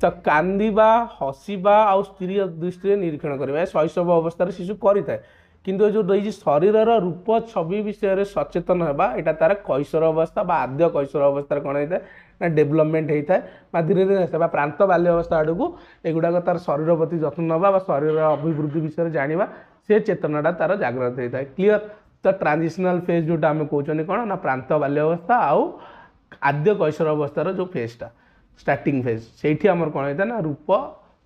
ତ କାନ୍ଦିବା ହସିବା ଆଉ ସ୍ଥିର ଦୃଷ୍ଟିରେ ନିରୀକ୍ଷଣ କରିବା ଏ ଶୈଶବ ଅବସ୍ଥାରେ ଶିଶୁ କରିଥାଏ কিন্তু এই ଯେଉଁ ରହିଛି ଶରୀରର ରୂପ ଛବି ବିଷୟରେ ସଚେତନ ହେବା ଏଇଟା ତା'ର କୈଶୋର ଅବସ୍ଥା ବା ଆଦ୍ୟ କୈଶୋର ଅବସ୍ଥାରେ କ'ଣ ହେଇଥାଏ ନା ଡେଭଲପମେଣ୍ଟ ହେଇଥାଏ ବା ଧୀରେ ଧୀରେ ଆସିଥାଏ ବା ପ୍ରାନ୍ତ ବାଲ୍ୟ ଅବସ୍ଥା ଆଡ଼କୁ ଏଗୁଡ଼ାକ ତା'ର ଶରୀର ପ୍ରତି ଯତ୍ନ ନେବା ବା ଶରୀରର ଅଭିବୃଦ୍ଧି ବିଷୟରେ ଜାଣିବା ସେ ଚେତନାଟା ତା'ର ଜାଗ୍ରତ ହେଇଥାଏ କ୍ଲିଅର ତ ଟ୍ରାଞ୍ଜିସନାଲ୍ ଫେଜ୍ ଯେଉଁଟା ଆମେ କହୁଛନ୍ତି କ'ଣ ନା ପ୍ରାନ୍ତ ବାଲ୍ୟ ଅବସ୍ଥା ଆଉ ଆଦ୍ୟ କୈଶୋର ଅବସ୍ଥାର ଯେଉଁ ଫେଜ୍ଟା ଷ୍ଟାର୍ଟିଂ ଫେଜ୍ ସେଇଠି ଆମର କ'ଣ ହେଇଥାଏ ନା ରୂପ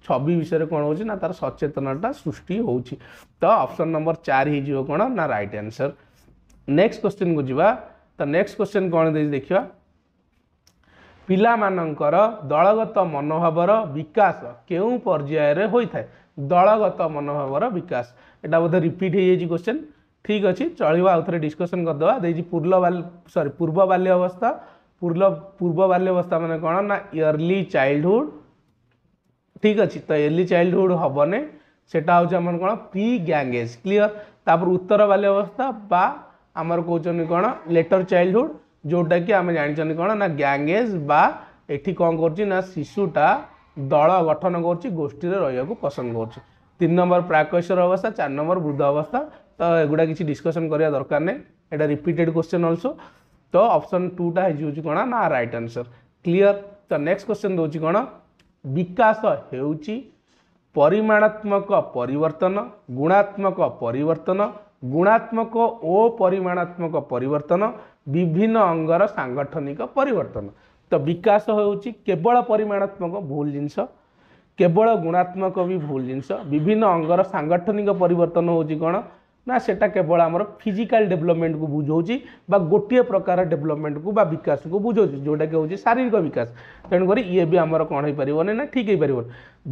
ছবি বিষয়ে କ'ଣ ହେଉଛି ନା ତା'ର ସଚେତନତା ସୃଷ୍ଟି ହେଉଛି ତ ଅପସନ୍ ନମ୍ବର ଚାରି ହେଇଯିବ କ'ଣ ନା ରାଇଟ୍ ଆନ୍ସର୍ ନେକ୍ସଟ କ୍ୱେଶ୍ଚିନ୍କୁ ଯିବା ତ ନେକ୍ସଟ କ୍ୱେଶ୍ଚିନ୍ କ'ଣ ଦେଇଛି ଦେଖିବା ପିଲାମାନଙ୍କର ଦଳଗତ ମନୋଭାବର ବିକାଶ କେଉଁ ପର୍ଯ୍ୟାୟରେ ହୋଇଥାଏ ଦଳଗତ ମନୋଭାବର ବିକାଶ ଏଇଟା ବୋଧେ ରିପିଟ୍ ହେଇଯାଇଛି କ୍ୱେଶ୍ଚିନ୍ ଠିକ୍ ଅଛି ଚଳିବା ଆଉଥରେ ଡିସ୍କସନ୍ କରିଦେବା ଦେଇଛି ପୂର୍ବ ସରି ପୂର୍ବ ବାଲ୍ୟ ଅବସ୍ଥା ପୂର୍ବ ପୂର୍ବ ବାଲ୍ୟ ଅବସ୍ଥା ମାନେ କ'ଣ ନା ଇୟର୍ଲି ଚାଇଲ୍ଡହୁଡ଼ ठीक अच्छे तो एर्ली चाइल्डहुड हमने से कौन प्री ग्यांग एज क्लीअर तापर उत्तर बाल्यवस्था बामर कौन कौन लेटर चाइल्डहुड जोटा कि आम जानते कौन ना ग्यांग एज बाठी कौन कर शिशुटा दल गठन करोषी रही पसंद करन नंबर प्राकश्वर अवस्था चार नंबर वृद्ध अवस्था तो एगुटा किसी डिस्कसन करा दरकार नहीं रिपीटेड क्वेश्चन अल्सो तो अपसन टूटा हो रईट आनसर क्लीअर तो नेक्स्ट क्वेश्चन दूसरी कौन ବିକାଶ ହେଉଛି ପରିମାଣାତ୍ମକ ପରିବର୍ତ୍ତନ ଗୁଣାତ୍ମକ ପରିବର୍ତ୍ତନ ଗୁଣାତ୍ମକ ଓ ପରିମାଣାତ୍ମକ ପରିବର୍ତ୍ତନ ବିଭିନ୍ନ ଅଙ୍ଗର ସାଂଗଠନିକ ପରିବର୍ତ୍ତନ ତ ବିକାଶ ହେଉଛି କେବଳ ପରିମାଣାତ୍ମକ ଭୁଲ ଜିନିଷ କେବଳ ଗୁଣାତ୍ମକ ବି ଭୁଲ ଜିନିଷ ବିଭିନ୍ନ ଅଙ୍ଗର ସାଂଗଠନିକ ପରିବର୍ତ୍ତନ ହେଉଛି କ'ଣ ना से केवल आम फिजिकाल डेभलपमेंट को बुझे बा गोटे प्रकार डेभलपमेंट को विकास को बुझौती जोटा कि हूँ शारीरिक विकास तेणुक ये भी आम कौन हो पार ना ठीक हो पार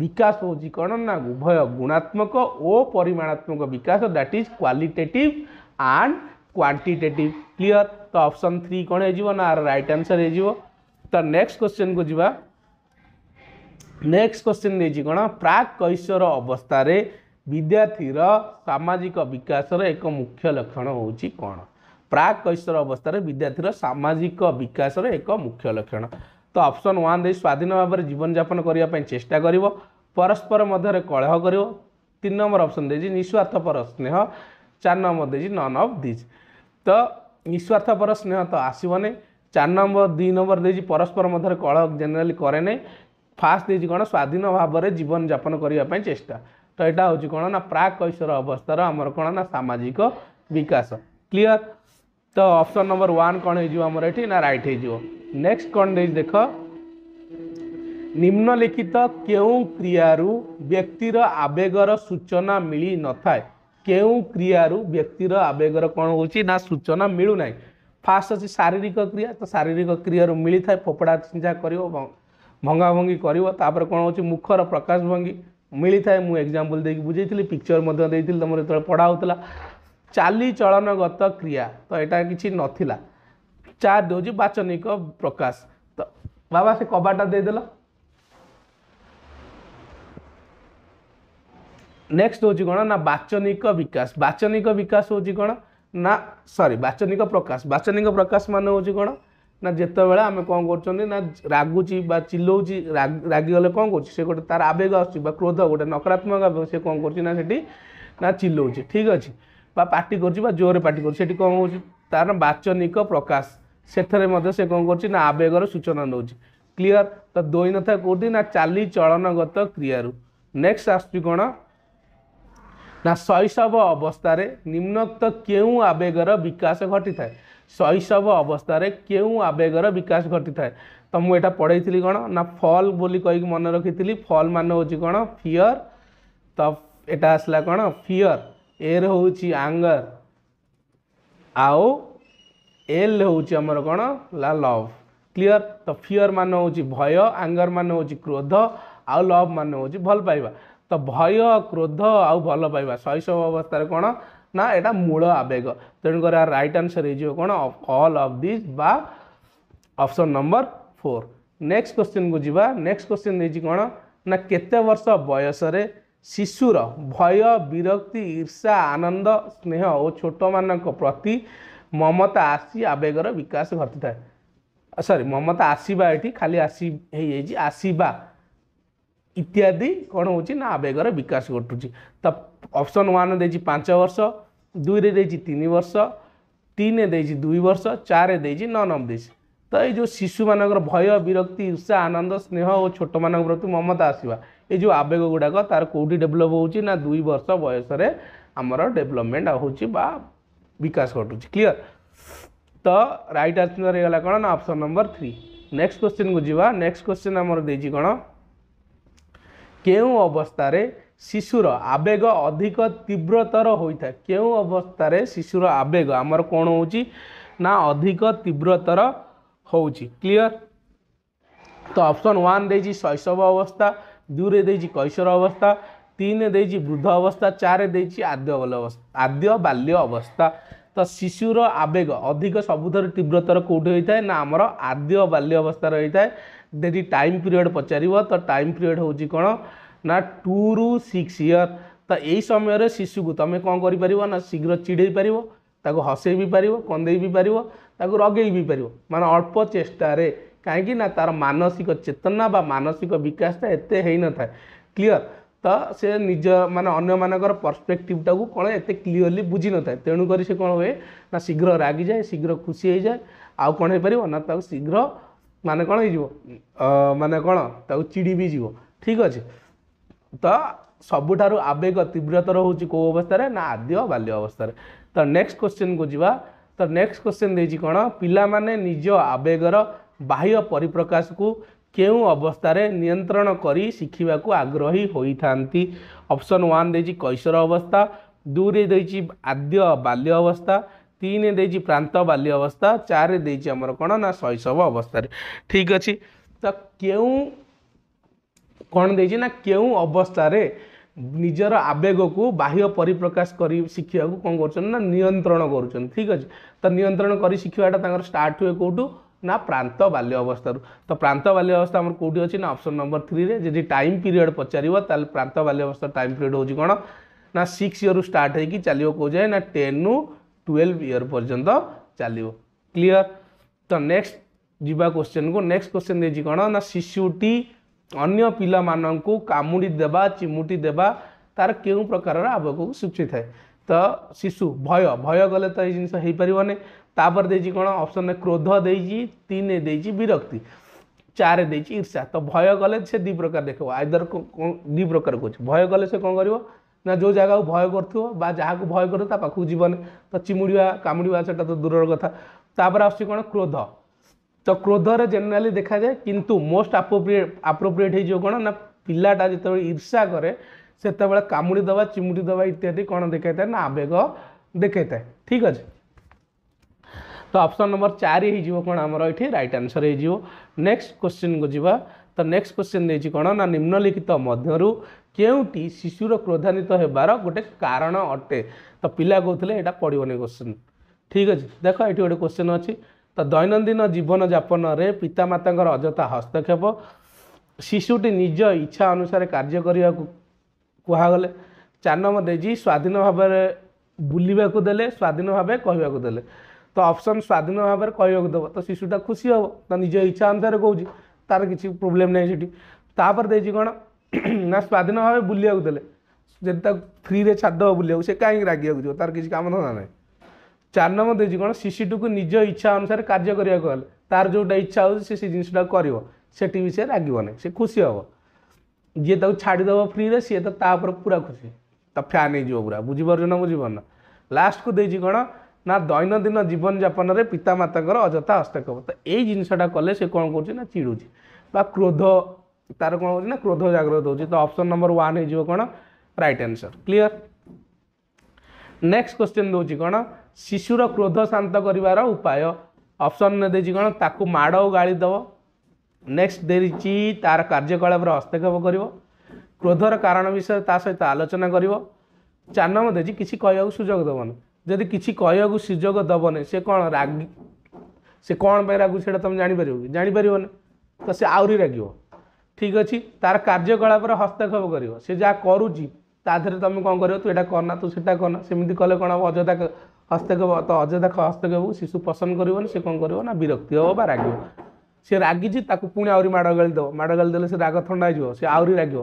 विकास हूँ कौन ना उभय गुणात्मक और परिमाणात्मक विकास that is qualitative and quantitative clear तो अपसन थ्री कौन हो रईट आनसर हो तो नेक्स्ट क्वेश्चन को जीवा नेक्स्ट क्वेश्चन नहीं कौन प्राक कैशर अवस्था ବିଦ୍ୟାର୍ଥୀର ସାମାଜିକ ବିକାଶର ଏକ ମୁଖ୍ୟ ଲକ୍ଷଣ ହେଉଛି କ'ଣ ପ୍ରାକ୍ କୈଶର ଅବସ୍ଥାରେ ବିଦ୍ୟାର୍ଥୀର ସାମାଜିକ ବିକାଶର ଏକ ମୁଖ୍ୟ ଲକ୍ଷଣ ତ ଅପସନ୍ ୱାନ୍ ଦେଇ ସ୍ୱାଧୀନ ଭାବରେ ଜୀବନଯାପନ କରିବା ପାଇଁ ଚେଷ୍ଟା କରିବ ପରସ୍ପର ମଧ୍ୟରେ କଳହ କରିବ ତିନି ନମ୍ବର ଅପସନ୍ ଦେଇଛି ନିଃସ୍ୱାର୍ଥପର ସ୍ନେହ ଚାରି ନମ୍ବର ଦେଇଛି ନନ୍ ଅଫ୍ ଦିଜ୍ ତ ନିଃସ୍ୱାର୍ଥପର ସ୍ନେହ ତ ଆସିବନି ଚାରି ନମ୍ବର ଦୁଇ ନମ୍ବର ଦେଇଛି ପରସ୍ପର ମଧ୍ୟରେ କଳହ ଜେନେରାଲି କରେ ନାହିଁ ଫାର୍ଷ୍ଟ ଦେଇଛି କ'ଣ ସ୍ୱାଧୀନ ଭାବରେ ଜୀବନଯାପନ କରିବା ପାଇଁ ଚେଷ୍ଟା त या कैशर अवस्था र आमना सामाजिक बिकास कि त अप्सन नम्बर वान कमी नै नेक्स्ट कन्टि देख्नलिखित केही क्रियहरू व्यक्ति र आवेगर सूचना मिलन थाए केही क्रियहरू व्यक्ति आवेगर कि सूचना मिल् फास्ट अहिले शारीरिक क्रिया त शारीक क्रियहरू मिलेए फोपडा छिँचा भङा भङ्गी क्यो त मुख र प्रकाशभङी ମିଳିଥାଏ ମୁଁ ଏକ୍ଜାମ୍ପଲ୍ ଦେଇକି ବୁଝେଇଥିଲି ପିକ୍ଚର୍ ମଧ୍ୟ ଦେଇଥିଲି ତୁମର ଯେତେବେଳେ ପଢ଼ା ହେଉଥିଲା ଚାଲିଚଳନଗତ କ୍ରିୟା ତ ଏଇଟା କିଛି ନଥିଲା ଚାର ଦେଉଛି ବାଚନିକ ପ୍ରକାଶ ତ ବାବା ସେ କବାଟା ଦେଇଦେଲ ନେକ୍ସଟ ହେଉଛି କ'ଣ ନା ବାଚନିକ ବିକାଶ ବାଚନିକ ବିକାଶ ହେଉଛି କ'ଣ ନା ସରି ବାଚନିକ ପ୍ରକାଶ ବାଚନିକ ପ୍ରକାଶ ମାନେ ହେଉଛି କ'ଣ ନା ଯେତେବେଳେ ଆମେ କ'ଣ କରୁଛନ୍ତି ନା ରାଗୁଛି ବା ଚିଲଉଛି ରାଗିଗଲେ କ'ଣ କରୁଛି ସେ ଗୋଟେ ତା'ର ଆବେଗ ଆସୁଛି ବା କ୍ରୋଧ ଗୋଟେ ନକାରାତ୍ମକ ଆବେଗ ସେ କ'ଣ କରୁଛି ନା ସେଠି ନା ଚିଲଉଛି ଠିକ୍ ଅଛି ବା ପାଟି କରୁଛି ବା ଜୋରରେ ପାଟି କରୁଛି ସେଠି କ'ଣ ହେଉଛି ତା'ର ବାଚନିକ ପ୍ରକାଶ ସେଠାରେ ମଧ୍ୟ ସେ କ'ଣ କରୁଛି ନା ଆବେଗର ସୂଚନା ନେଉଛି କ୍ଲିଅର୍ ତ ଦୋଇନଥା କେଉଁଠି ନା ଚାଲିଚଳନଗତ କ୍ରିୟାରୁ ନେକ୍ସଟ ଆସୁଛି କ'ଣ ନା ଶୈଶବ ଅବସ୍ଥାରେ ନିମ୍ନୋକ୍ତ କେଉଁ ଆବେଗର ବିକାଶ ଘଟିଥାଏ শৈশব অবস্থায় কেউ আবেগর বিকাশ ঘটিথায় তো মু এটা পড়াইলি কোণ না ফল বলে কী মনে রাখি ফল মানে হচ্ছে কোণ ফিয়র তো এটা আসলা কোণ ফিয়র এর হচ্ছে আঙ্গর আও এল হচ্ছে আমার কোণ লা লভ ক্লিয়ার তো ফিয়র মানে হচ্ছে ভয় আঙ্গর মানে হচ্ছে ক্রোধ আউ লভ মানে হচ্ছে ভাল পাইবা তো ভয় ক্রোধ আউ ভাল পাইবা শৈশব অবস্থায় কোণ ନା ଏଇଟା ମୂଳ ଆବେଗ ତେଣୁକରି ଆର ରାଇଟ୍ ଆନ୍ସର୍ ହେଇଯିବ କ'ଣ ଅଲ୍ ଅଫ୍ ଦିସ୍ ବା ଅପସନ୍ ନମ୍ବର ଫୋର୍ ନେକ୍ସଟ କ୍ୱେଶ୍ଚିନ୍କୁ ଯିବା ନେକ୍ସଟ କ୍ୱେଶ୍ଚିନ୍ ଦେଇଛି କ'ଣ ନା କେତେ ବର୍ଷ ବୟସରେ ଶିଶୁର ଭୟ ବିରକ୍ତି ଈର୍ଷା ଆନନ୍ଦ ସ୍ନେହ ଓ ଛୋଟମାନଙ୍କ ପ୍ରତି ମମତା ଆସି ଆବେଗର ବିକାଶ ଘଟିଥାଏ ସରି ମମତା ଆସିବା ଏଠି ଖାଲି ଆସି ହେଇଯାଇଛି ଆସିବା इत्यादि कौन हो आवेगर विकास घटू अपसन वन दे पांच वर्ष दुई तीन वर्ष तीन दे दुई वर्ष चार नन अफ दिस् तो ये जो शिशु मान भय विरक्ति ईर्षा आनंद स्नेह और छोट मान प्रति ममता आसवा ये जो आवेग गुड़ाक तार कौटी डेभलप हो दुई वर्ष बयस डेभलपमेंट हो विकास घटू क्लीयर तो रईट आंसर होगा कौन ना option number three next question को जी नेक्स्ट क्वेश्चन आम कौन କେଉଁ ଅବସ୍ଥାରେ ଶିଶୁର ଆବେଗ ଅଧିକ ତୀବ୍ରତର ହୋଇଥାଏ କେଉଁ ଅବସ୍ଥାରେ ଶିଶୁର ଆବେଗ ଆମର କ'ଣ ହେଉଛି ନା ଅଧିକ ତୀବ୍ରତର ହେଉଛି କ୍ଲିଅର୍ ତ ଅପସନ୍ ୱାନ୍ ଦେଇଛି ଶୈଶବ ଅବସ୍ଥା ଦୁଇରେ ଦେଇଛି କୈଶୋର ଅବସ୍ଥା ତିନି ଦେଇଛି ବୃଦ୍ଧ ଅବସ୍ଥା ଚାରି ଦେଇଛି ଆଦ୍ୟ ବାଲ୍ୟ ଅବସ୍ଥା ଆଦ୍ୟ ବାଲ୍ୟ ଅବସ୍ଥା ତ ଶିଶୁର ଆବେଗ ଅଧିକ ସବୁଠାରୁ ତୀବ୍ରତର କେଉଁଠି ହୋଇଥାଏ ନା ଆମର ଆଦ୍ୟ ବାଲ୍ୟ ଅବସ୍ଥାରେ ହୋଇଥାଏ ଯଦି ଟାଇମ୍ ପିରିୟଡ଼ ପଚାରିବ ତ ଟାଇମ୍ ପିରିୟଡ଼ ହେଉଛି କ'ଣ ନା ଟୁରୁ ସିକ୍ସ ଇୟର୍ ତ ଏଇ ସମୟରେ ଶିଶୁକୁ ତୁମେ କ'ଣ କରିପାରିବ ନା ଶୀଘ୍ର ଚିଡ଼େଇ ପାରିବ ତାକୁ ହସେଇ ବି ପାରିବ କନ୍ଦେଇ ବି ପାରିବ ତାକୁ ରଗେଇ ବି ପାରିବ ମାନେ ଅଳ୍ପ ଚେଷ୍ଟାରେ କାହିଁକି ନା ତା'ର ମାନସିକ ଚେତନା ବା ମାନସିକ ବିକାଶଟା ଏତେ ହେଇନଥାଏ କ୍ଲିଅର୍ ତ ସେ ନିଜ ମାନେ ଅନ୍ୟମାନଙ୍କର ପର୍ସପେକ୍ଟିଭ୍ଟାକୁ କ'ଣ ଏତେ କ୍ଲିଅରଲି ବୁଝିନଥାଏ ତେଣୁକରି ସେ କ'ଣ ହୁଏ ନା ଶୀଘ୍ର ରାଗିଯାଏ ଶୀଘ୍ର ଖୁସି ହେଇଯାଏ ଆଉ କ'ଣ ହେଇପାରିବ ନା ତାକୁ ଶୀଘ୍ର ମାନେ କ'ଣ ହେଇଯିବ ମାନେ କ'ଣ ତାକୁ ଚିଡ଼ି ବି ଯିବ ଠିକ୍ ଅଛି ତ ସବୁଠାରୁ ଆବେଗ ତୀବ୍ରତର ହେଉଛି କେଉଁ ଅବସ୍ଥାରେ ନା ଆଦ୍ୟ ବାଲ୍ୟ ଅବସ୍ଥାରେ ତ ନେକ୍ସଟ କ୍ୱେଶ୍ଚିନ୍କୁ ଯିବା ତ ନେକ୍ସଟ କ୍ୱେଶ୍ଚିନ୍ ଦେଇଛି କ'ଣ ପିଲାମାନେ ନିଜ ଆବେଗର ବାହ୍ୟ ପରିପ୍ରକାଶକୁ କେଉଁ ଅବସ୍ଥାରେ ନିୟନ୍ତ୍ରଣ କରି ଶିଖିବାକୁ ଆଗ୍ରହୀ ହୋଇଥାନ୍ତି ଅପସନ୍ ୱାନ୍ ଦେଇଛି କୈଶୋର ଅବସ୍ଥା ଦୁଇରେ ଦେଇଛି ଆଦ୍ୟ ବାଲ୍ୟ ଅବସ୍ଥା ତିନି ଦେଇଛି ପ୍ରାନ୍ତ ବାଲ୍ୟ ଅବସ୍ଥା ଚାରିରେ ଦେଇଛି ଆମର କ'ଣ ନା ଶୈଶବ ଅବସ୍ଥାରେ ଠିକ୍ ଅଛି ତ କେଉଁ କ'ଣ ଦେଇଛି ନା କେଉଁ ଅବସ୍ଥାରେ ନିଜର ଆବେଗକୁ ବାହ୍ୟ ପରିପ୍ରକାଶ କରି ଶିଖିବାକୁ କ'ଣ କରୁଛନ୍ତି ନା ନିୟନ୍ତ୍ରଣ କରୁଛନ୍ତି ଠିକ୍ ଅଛି ତ ନିୟନ୍ତ୍ରଣ କରି ଶିଖିବାଟା ତାଙ୍କର ଷ୍ଟାର୍ଟ ହୁଏ କେଉଁଠୁ ना प्रांत बाल्य अवस्था तो प्रांत बाल्य अवस्था आम कौटी अच्छी ना अप्सन नंबर थ्री में जी टाइम पीरियड पचार प्रांत बाल्य अवस्था टाइम पीरियड हूँ कौन ना सिक्स इयर स्टार्ट चलो कौ जाए ना टेन रु ट्वेल्व इयर पर्यटन चलो क्लीयर तो नेक्स्ट जीवा क्वेश्चन को नेक्स्ट क्वेश्चन देखिए कौन ना शिशुटी अन्य पा कामुड़ी देवा चिमुटी देवा तार के प्रकार आवक सूची थाए तो शिशु भय भय गले तो ये जिनपरने तापर दे कौन अप्सन क्रोध देन दे विरक्ति चार दे ईर्षा तो भय गले से दी प्रकार देख आईदर दि प्रकार कह भय गले से कौन कर ना जो जगह भय कर जहाँ को भय कर तो चिमुड़ा कामुड़ा से दूर कथा तापर आस क्रोध तो क्रोधर जेनेली देखा जाए कि मोस्ट आप्रोप्रिएट हो कौन ना पिलाटा जो ईर्षा कै से कामुड़ी दवा चिमुड़ी दवा इत्यादि कौन देखा था ना आवेग देखाई था ठीक अच्छे तो ऑप्शन नंबर चारि कौन आमर ये रईट आनसर होक्स्ट क्वेश्चन को जीवा तो नेक्स्ट क्वेश्चन देखिए कौन ना निम्नलिखित मध्य क्योंटि शिशुर क्रोधान्वित होबार गोटे कारण अटे तो पिला कहते यहाँ पड़ोन क्वेश्चन ठीक अच्छे देख ये गोटे क्वेश्चन अच्छी तो दैनंदिन जीवन जापन में पितामाता अजथा हस्तक्षेप शिशुटी निज इच्छा अनुसार कार्य करने कहगले चानम देजी स्वाधीन भाव बुलवाक दे स्वाधीन भाव कहवाक देखा तो अपसन स्वाधीन भाव में कह दब तो शिशुटा खुशी हे तो निज इच्छा अनुसार कौच तार किसी प्रोब्लेम नहींपर दे कौन ना स्वाधीन भाव बुलाक दे फ्री में छाद बुलाक से कहीं रागक जो तार किसी कामधंदा ना चार नंबर दे कौन शिशुटी को निज इच्छा अनुसार कार्य करने को तार जोटा इच्छा हो जिनटा कर रागवना से खुशी हे जी तक छाड़देव फ्री में सी तो पूरा खुशी तो फैन ही पूरा बुझीपार ना बुझीपार ना लास्ट को देखिए कौन ନା ଦୈନନ୍ଦିନ ଜୀବନଯାପନରେ ପିତାମାତାଙ୍କର ଅଯଥା ହସ୍ତକ୍ଷେପ ତ ଏଇ ଜିନିଷଟା କଲେ ସେ କ'ଣ କରୁଛି ନା ଚିଡ଼ୁଛି ବା କ୍ରୋଧ ତାର କ'ଣ ହେଉଛି ନା କ୍ରୋଧ ଜାଗ୍ରତ ହେଉଛି ତ ଅପସନ୍ ନମ୍ବର ୱାନ୍ ହେଇଯିବ କ'ଣ right answer clear next question ଦେଉଛି କ'ଣ ଶିଶୁର କ୍ରୋଧ ଶାନ୍ତ କରିବାର ଉପାୟ ଅପସନ୍ ଦେଇଛି କ'ଣ ତାକୁ ମାଡ଼ ଓ ଗାଳି ଦେବ ନେକ୍ସଟ ଦେଇଛି ତାର କାର୍ଯ୍ୟକଳାପରେ ହସ୍ତକ୍ଷେପ କରିବ କ୍ରୋଧର କାରଣ ବିଷୟରେ ତା ସହିତ ଆଲୋଚନା କରିବ ଚାର ଦେଇଛି କିଛି କହିବାକୁ ସୁଯୋଗ ଦେବନି ଯଦି କିଛି କହିବାକୁ ସୁଯୋଗ ଦେବନି ସେ କ'ଣ ରାଗି ସେ କ'ଣ ପାଇଁ ରାଗୁ ସେଇଟା ତୁମେ ଜାଣିପାରିବ କି ଜାଣିପାରିବନି ତ ସେ ଆହୁରି ରାଗିବ ଠିକ୍ ଅଛି ତା'ର କାର୍ଯ୍ୟକଳାପରେ ହସ୍ତକ୍ଷେପ କରିବ ସେ ଯାହା କରୁଛି ତା ଦେହରେ ତୁମେ କ'ଣ କରିବ ତୁ ଏଇଟା କରନା ତୁ ସେଟା କରନା ସେମିତି କଲେ କ'ଣ ହେବ ଅଯଥା ହସ୍ତକ୍ଷେପ ତ ଅଯଥା ହସ୍ତକ୍ଷେପକୁ ଶିଶୁ ପସନ୍ଦ କରିବନି ସେ କ'ଣ କରିବ ନା ବିରକ୍ତି ହେବ ବା ରାଗିବ ସେ ରାଗିଛି ତାକୁ ପୁଣି ଆହୁରି ମାଡ଼ ଗାଳି ଦେବ ମାଡ଼ ଗାଳି ଦେଲେ ସେ ରାଗ ଥଣ୍ଡା ହେଇଯିବ ସେ ଆହୁରି ରାଗିବ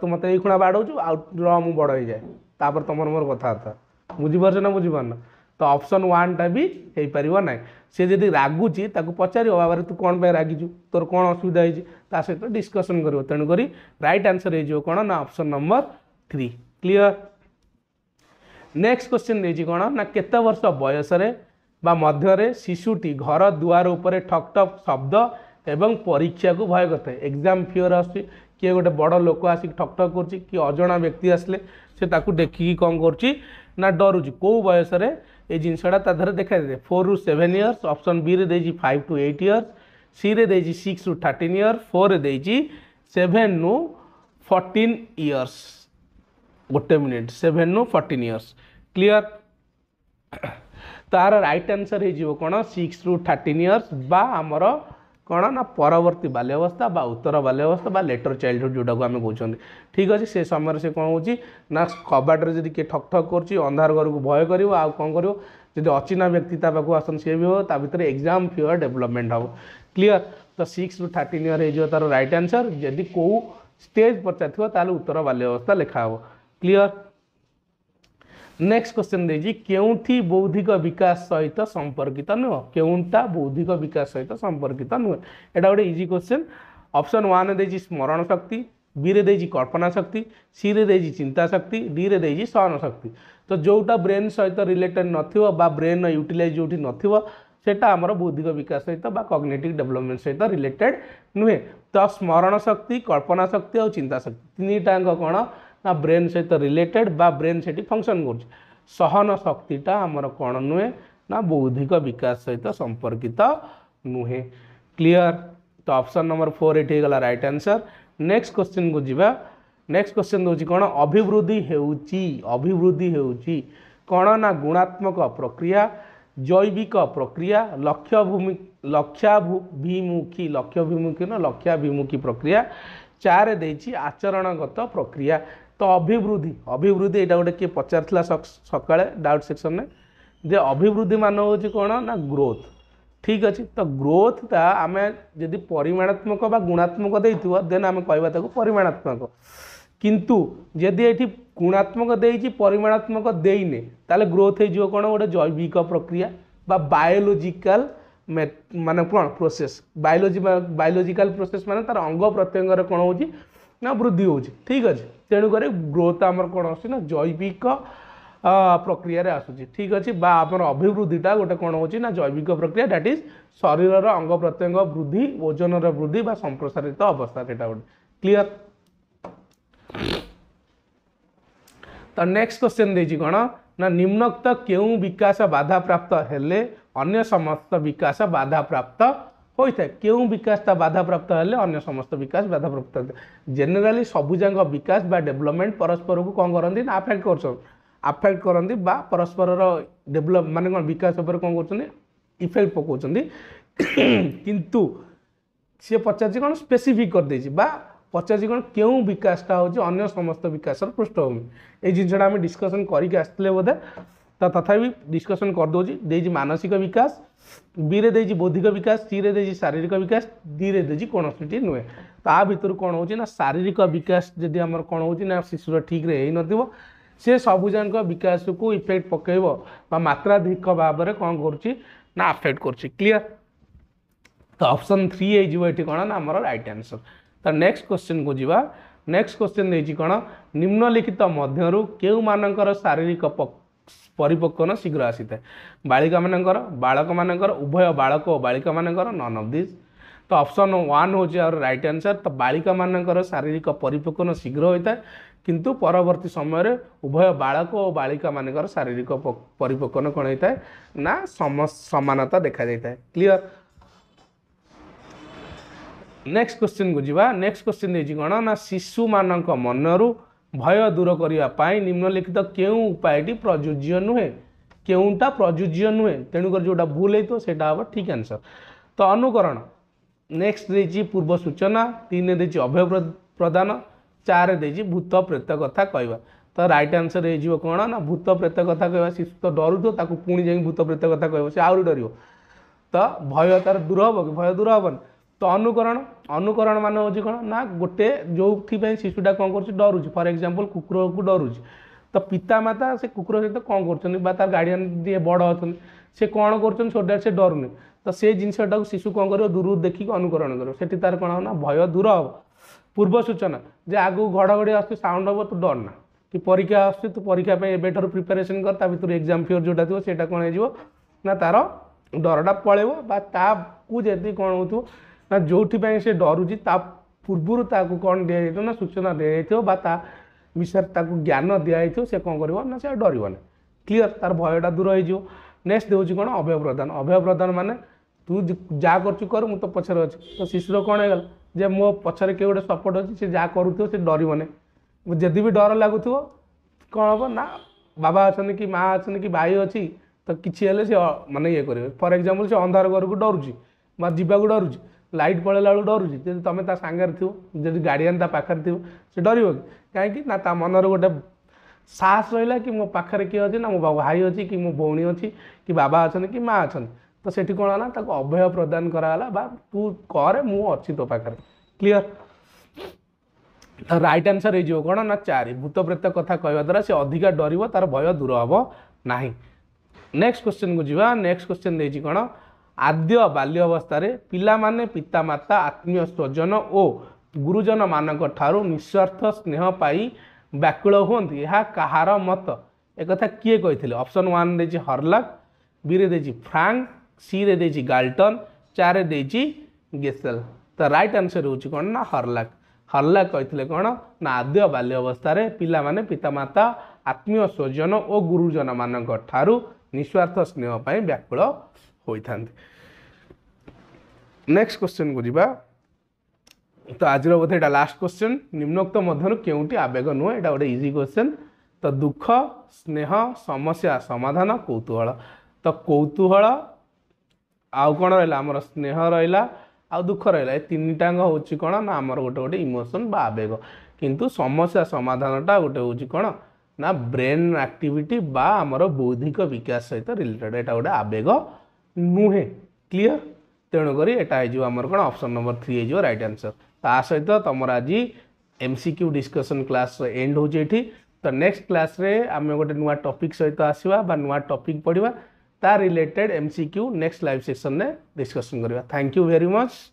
ତୁ ମୋତେ ଏଇ ଖୁଣା ବାଡ଼ଉଛୁ ଆଉ ର ମୁଁ ବଡ଼ ହେଇଯାଏ ତାପରେ ତୁମର ମୋର କଥାବାର୍ତ୍ତା ବୁଝିପାରୁଛ ନା ବୁଝିପାରୁନ ତ ଅପସନ୍ ୱାନ୍ଟା ବି ହେଇପାରିବ ନାହିଁ ସେ ଯଦି ରାଗୁଛି ତାକୁ ପଚାରିବ ବାବାରେ ତୁ କ'ଣ ପାଇଁ ରାଗିଛୁ ତୋର କ'ଣ ଅସୁବିଧା ହେଇଛି ତା ସହିତ ଡିସ୍କସନ୍ କରିବ ତେଣୁକରି ରାଇଟ୍ ଆନ୍ସର୍ ହେଇଯିବ କ'ଣ ନା option number three clear next question ଦେଇଛି କ'ଣ ନା କେତେ ବର୍ଷ ବୟସରେ বা ମଧ୍ୟରେ ଶିଶୁଟି ଘର ଦୁଆର ଉପରେ ଠକ୍ ଠକ୍ ଶବ୍ଦ ଏବଂ ପରୀକ୍ଷାକୁ ଭୟ କରିଥାଏ ଏକ୍ଜାମ୍ ଫିଓର ଆସୁଛି କିଏ ଗୋଟେ ବଡ଼ ଲୋକ ଆସିକି ଠକ୍ ଠକ୍ କରୁଛି କି ଅଜଣା ବ୍ୟକ୍ତି ଆସିଲେ ସେ ତାକୁ ଦେଖିକି କ'ଣ କରୁଛି ना डरुच कौ बयस जिनसटा तरह देखा दे फोर रु seven years option B five to eight years C six रु थर्टिन इयर्स फोर सेभेन रु फर्टीन इयर्स गोटे मिनिट सेभेन रु फर्टीन इयर्स क्लीयर तार रईट आन्सर हो सिक्स रु थर्टिन इयर्स बामर कहाँ नवर्ती बा उत्तर बा लेटर चाइल्डहुड को जुटा ठीक अहिले से समय से कन हो कबाडर के ठक ठक अंधार घर को भय अन्धार आ भयक आउँ कि अचिना व्यक्ति तपाईँको आसन सिभित्र एग्जाम फियर डेभलपमेन्ट हौ क्लर त सिक्स रु थर्टिन इयर हो तार रइट आन्सर जदि कोही स्टेज पचा थियो तत्तर लिखा लेखाहे क्लयर नेक्स्ट क्वेश्चन दे बौद्धिक विकास सहित संपर्कित नुह के बौद्धिक विकास सहित संपर्कित नुह एटा गोटे इजी क्वेश्चन अप्सन वन स्मरण शक्ति बी दे कल्पना शक्ति सी दे चिंता शक्ति डी दे सहन शक्ति तो जोटा ब्रेन सहित रिलेटेड न्रेन रुटिलइज जो नाटा आम बौद्धिक विकास सहित कग्नेट डेभलपमेंट सहित रिलेटेड नुहे तो स्मरण शक्ति कल्पना शक्ति और चिंता शक्ति तीन टाइम कौन ना ब्रेन सहित तो रिलेटेड बा ब्रेन से फंक्शन करहन शक्ति आमर कौन नुहे ना बौद्धिक विकास सहित तो संपर्कित तो नुहे क्लीयर तो अपसन नंबर फोर ये गला रईट आंसर नेक्स्ट क्वेश्चन को जी नेक्स्ट क्वेश्चन हूँ कौन अभिवृद्धि होभिवृद्धि हो कौन ना गुणात्मक प्रक्रिया जैविक प्रक्रिया लक्ष्य भूमि लक्ष्याभिमुखी लक्ष्याभिमुखी ना लक्ष्याभिमुखी प्रक्रिया चार दे आचरणगत प्रक्रिया ତ ଅଭିବୃଦ୍ଧି ଅଭିବୃଦ୍ଧି ଏଇଟା ଗୋଟେ କିଏ ପଚାରିଥିଲା ସକାଳେ ଡାଉଟ୍ ସେକ୍ସନ୍ରେ ଯେ ଅଭିବୃଦ୍ଧି ମାନ ହେଉଛି କ'ଣ ନା ଗ୍ରୋଥ୍ ଠିକ୍ ଅଛି ତ ଗ୍ରୋଥ୍ଟା ଆମେ ଯଦି ପରିମାଣାତ୍ମକ ବା ଗୁଣାତ୍ମକ ଦେଇଥିବ ଦେନ୍ ଆମେ କହିବା ତାକୁ ପରିମାଣାତ୍ମକ କିନ୍ତୁ ଯଦି ଏଠି ଗୁଣାତ୍ମକ ଦେଇଛି ପରିମାଣାତ୍ମକ ଦେଇନେ ତାହେଲେ ଗ୍ରୋଥ୍ ହେଇଯିବ କ'ଣ ଗୋଟେ ଜୈବିକ ପ୍ରକ୍ରିୟା বা বায়োলোজিকাল মানে কোণ প্রোসেস বায়োলোজি বায়োলোজিকাল প্রোসেস মানে তার অঙ্গ প্রত্যঙ্গর কোণ হচ্ছে না বৃদ্ধি হচ্ছে ঠিক আছে तेणुक ग्रोथ आम कौन आस जैविक प्रक्रिय आसूसी ठीक अच्छे बामर अभिवृद्धिटा गोटे कौन हो जैविक प्रक्रिया दैट इज शरीर अंग प्रत्यंग वृद्धि ओजन रुद्धि संप्रसारित अवस्था से क्लीयर तो नेक्स्ट क्वेश्चन देखिए कौन ना निम्नोक्त क्यों विकास बाधा प्राप्त हेले अन्य समस्त विकास बाधा प्राप्त ହୋଇଥାଏ କେଉଁ ବିକାଶଟା ବାଧାପ୍ରାପ୍ତ ହେଲେ ଅନ୍ୟ ସମସ୍ତ ବିକାଶ ବାଧାପ୍ରାପ୍ତ ହୋଇଥାଏ ଜେନେରାଲି ସବୁଯାକ ବିକାଶ ବା ଡେଭଲପମେଣ୍ଟ ପରସ୍ପରକୁ କ'ଣ କରନ୍ତି ନା ଆଫେକ୍ଟ କରୁଛନ୍ତି ଆଫେକ୍ଟ କରନ୍ତି ବା ପରସ୍ପରର ଡେଭଲପ ମାନେ କ'ଣ ବିକାଶ ଉପରେ କ'ଣ କରୁଛନ୍ତି ଇଫେକ୍ଟ ପକାଉଛନ୍ତି କିନ୍ତୁ ସିଏ ପଚାରିଛି କ'ଣ ସ୍ପେସିଫିକ୍ କରିଦେଇଛି ବା ପଚାରିଛି କ'ଣ କେଉଁ ବିକାଶଟା ହେଉଛି ଅନ୍ୟ ସମସ୍ତ ବିକାଶର ପୃଷ୍ଠଭୂମି ଏଇ ଜିନିଷଟା ଆମେ ଡିସ୍କସନ୍ କରିକି ଆସିଥିଲେ ବୋଧେ तथापि डिस्कसन करदे मानसिक विकास बी रे बौद्धिक विकास सी रे शारीरिक विकास डी कौन सी नुहे ता भितर कौन हो शारीरिक विकास जदि आम कौन हो शिशुर ठीक है न से सबुजाक विकास को इफेक्ट पकेब मात्राधिक भाव में कौन करा अफेक्ट कर अपसन तो थ्री हो कौन ना आम रईट आंसर तो नेक्स्ट क्वेश्चन को जी नेक्स्ट क्वेश्चन कौन निम्नलिखित मध्य के शारीरिक पक्ष ପରିପକ୍ୱନ ଶୀଘ୍ର ଆସିଥାଏ ବାଳିକାମାନଙ୍କର ବାଳକମାନଙ୍କର ଉଭୟ ବାଳକ ଓ ବାଳିକାମାନଙ୍କର ନନ୍ ଅଫ୍ ଦିସ୍ ତ ଅପସନ୍ ୱାନ୍ ହେଉଛି ଆମର ରାଇଟ୍ ଆନ୍ସର୍ ତ ବାଳିକାମାନଙ୍କର ଶାରୀରିକ ପରିପକ୍ୱନ ଶୀଘ୍ର ହୋଇଥାଏ କିନ୍ତୁ ପରବର୍ତ୍ତୀ ସମୟରେ ଉଭୟ ବାଳକ ଓ ବାଳିକାମାନଙ୍କର ଶାରୀରିକ ପରିପକ୍ୱନ କ'ଣ ହୋଇଥାଏ ନା ସମାନତା ଦେଖାଯାଇଥାଏ କ୍ଲିଅର୍ ନେକ୍ସଟ କ୍ୱେଶ୍ଚିନ୍କୁ ଯିବା ନେକ୍ସଟ କ୍ୱେଶ୍ଚିନ୍ ହେଇଛି କ'ଣ ନା ଶିଶୁମାନଙ୍କ ମନରୁ भय दूर करने निम्नलिखित क्यों उपाय प्रजोज्य नुहे केउटा प्रजोज्य नुहे तेणुक जो भूल हो तो ठीक आंसर तो अनुकरण नेक्स्ट दे पूर्व सूचना तीन दे अभय प्रदान चार देखिए भूत प्रेत कथा कह तो रईट आनसर हो कौन ना भूत प्रेत कथ कह शिशु तो डरू थोड़ा पुणी जाए भूत प्रेत कथ कह आ डर तो भय तार दूर हम कि भय दूर हेनी তো ଅନୁକରଣ ଅନୁକରଣ ମାନେ ହେଉଛି କ'ଣ ନା ଗୋଟେ ଯେଉଁଥିପାଇଁ ଶିଶୁଟା କ'ଣ କରୁଛି ଡରୁଛି ଫର୍ ଏକ୍ଜାମ୍ପଲ୍ କୁକୁରକୁ ଡରୁଛି ତ ପିତାମାତା ସେ କୁକୁର ସହିତ କ'ଣ କରୁଛନ୍ତି ବା ତାର ଗାର୍ଡ଼ିଆନ୍ ଯିଏ ବଡ଼ ଅଛନ୍ତି ସେ କ'ଣ କରୁଛନ୍ତି ସୋ ଦ୍ୟାଟ୍ ସେ ଡରୁନି ତ ସେ ଜିନିଷଟାକୁ ଶିଶୁ କ'ଣ କରିବ ଦୂରରୁ ଦେଖିକି ଅନୁକରଣ କରିବ ସେଠି ତାର କ'ଣ ହେବ ନା ଭୟ ଦୂର ହେବ ପୂର୍ବ ସୂଚନା ଯେ ଆଗକୁ ଘଡ଼ଘଡ଼ି ଆସୁଛି ସାଉଣ୍ଡ ହେବ ତୁ ଡରନା କି ପରୀକ୍ଷା ଆସୁଛି ତୁ ପରୀକ୍ଷା ପାଇଁ ଏବେଠାରୁ ପ୍ରିପାରେସନ୍ କର ତା ଭିତରୁ ଏକ୍ଜାମ୍ ଫିଓର ଯେଉଁଟା ଥିବ ସେଇଟା କ'ଣ ହେଇଯିବ ନା ତାର ଡରଟା ପଳେଇବ ବା ତାକୁ ଯଦି କ'ଣ ହେଉଥିବ ନା ଯେଉଁଥିପାଇଁ ସେ ଡରୁଛି ତା ପୂର୍ବରୁ ତାକୁ କ'ଣ ଦିଆଯାଇଥିବ ନା ସୂଚନା ଦିଆଯାଇଥିବ ବା ତା ବିଷୟରେ ତାକୁ ଜ୍ଞାନ ଦିଆଯାଇଥିବ ସେ କ'ଣ କରିବ ନା ସେ ଡରିବନି କ୍ଲିଅର୍ ତାର ଭୟଟା ଦୂର ହେଇଯିବ ନେକ୍ସଟ ହେଉଛି କ'ଣ ଅଭୟ ପ୍ରଧାନ ଅଭୟ ପ୍ରଧାନ ମାନେ ତୁ ଯାହା କରୁଛୁ କର ମୁଁ ତ ପଛରେ ଅଛି ତ ଶିଶୁର କ'ଣ ହେଇଗଲା ଯେ ମୋ ପଛରେ କିଏ ଗୋଟେ ସପୋର୍ଟ ଅଛି ସେ ଯାହା କରୁଥିବ ସେ ଡରିବନି ଯଦି ବି ଡର ଲାଗୁଥିବ କ'ଣ ହେବ ନା ବାବା ଅଛନ୍ତି କି ମା ଅଛନ୍ତି କି ଭାଇ ଅଛି ତ କିଛି ହେଲେ ସେ ମାନେ ଇଏ କରିବେ ଫର ଏକ୍ଜାମ୍ପଲ୍ ସେ ଅନ୍ଧାର ଘରକୁ ଡରୁଛି ବା ଯିବାକୁ ଡରୁଛି ଲାଇଟ୍ ପଳେଇଲା ବେଳକୁ ଡରୁଛି ଯଦି ତୁମେ ତା ସାଙ୍ଗରେ ଥିବ ଯଦି ଗାର୍ଡ଼ିଆନ୍ ତା ପାଖରେ ଥିବ ସେ ଡରିବ କି କାହିଁକି ନା ତା ମନରେ ଗୋଟେ ସାହସ ରହିଲା କି ମୋ ପାଖରେ କିଏ ଅଛି ନା ମୋ ଭାଇ ଅଛି କି ମୋ ଭଉଣୀ ଅଛି କି ବାବା ଅଛନ୍ତି କି ମା ଅଛନ୍ତି ତ ସେଠି କ'ଣ ହେଲା ତାକୁ ଅଭୟ ପ୍ରଦାନ କରାଗଲା ବା ତୁ କରେ ମୁଁ ଅଛି ତୋ ପାଖରେ କ୍ଲିଅର ରାଇଟ୍ ଆନ୍ସର୍ ହେଇଯିବ କ'ଣ ନା ଚାରି ଭୂତପ୍ରେତ କଥା କହିବା ଦ୍ୱାରା ସେ ଅଧିକା ଡରିବ ତାର ଭୟ ଦୂର ହେବ ନାହିଁ ନେକ୍ସଟ କୋଶ୍ଚିନ୍କୁ ଯିବା ନେକ୍ସଟ କୋଶ୍ଚିନ୍ ଦେଇଛି କ'ଣ ଆଦ୍ୟ ବାଲ୍ୟ ଅବସ୍ଥାରେ ପିଲାମାନେ ପିତାମାତା ଆତ୍ମୀୟ ସ୍ୱଜନ ଓ ଗୁରୁଜନମାନଙ୍କ ଠାରୁ ନିଃସ୍ୱାର୍ଥ ସ୍ନେହ ପାଇ ବ୍ୟାକୁଳ ହୁଅନ୍ତି ଏହା କାହାର ମତ ଏକଥା କିଏ କହିଥିଲେ ଅପସନ୍ ୱାନ୍ ଦେଇଛି ହର୍ଲକ୍ ବିରେ ଦେଇଛି ଫ୍ରାଙ୍କ ସିରେ ଦେଇଛି ଗାଲ୍ଟନ୍ ଚାରେ ଦେଇଛି ଗେସେଲ ତ ରାଇଟ୍ ଆନ୍ସର୍ ହେଉଛି କ'ଣ ନା ହର୍ଲକ୍ ହର୍ଲକ୍ କହିଥିଲେ କ'ଣ ନା ଆଦ୍ୟ ବାଲ୍ୟ ଅବସ୍ଥାରେ ପିଲାମାନେ ପିତାମାତା ଆତ୍ମୀୟ ସ୍ୱଜନ ଓ ଗୁରୁଜନମାନଙ୍କ ଠାରୁ ନିଃସ୍ୱାର୍ଥ ସ୍ନେହ ପାଇଁ ବ୍ୟାକୁଳ ହୋଇଥାନ୍ତି ନେକ୍ସଟ କୋଶ୍ଚିନ୍କୁ ଯିବା ତ ଆଜିର ବୋଧେ ଏଇଟା ଲାଷ୍ଟ କୋଶ୍ଚିନ୍ ନିମ୍ନୋକ୍ତ ମଧ୍ୟରୁ କେଉଁଠି ଆବେଗ ନୁହେଁ ଏଇଟା ଗୋଟେ ଇଜି କୋଶ୍ଚିନ୍ ତ ଦୁଃଖ ସ୍ନେହ ସମସ୍ୟା ସମାଧାନ କୌତୁହଳ ତ କୌତୁହଳ ଆଉ କ'ଣ ରହିଲା ଆମର ସ୍ନେହ ରହିଲା ଆଉ ଦୁଃଖ ରହିଲା ଏ ତିନିଟାଙ୍କ ହେଉଛି କ'ଣ ନା ଆମର ଗୋଟେ ଗୋଟେ ଇମୋସନ୍ ବା ଆବେଗ କିନ୍ତୁ ସମସ୍ୟା ସମାଧାନଟା ଗୋଟେ ହେଉଛି କ'ଣ ନା ବ୍ରେନ୍ ଆକ୍ଟିଭିଟି ବା ଆମର ବୌଦ୍ଧିକ ବିକାଶ ସହିତ ରିଲେଟେଡ଼୍ ଏଇଟା ଗୋଟେ ଆବେଗ नुहे क्लीयर तेणुक एटा कौन अप्सन नंबर थ्री हो रईट आंसर ता सहित तुम आज M C Q discussion class end हो नेक्स्ट क्लास रे आम गोटे नुआ टपिक सहित आसवा नुआ टपिक पढ़ा ता related M C Q next live session में डिस्कसन करवा थैंक यू भेरी मच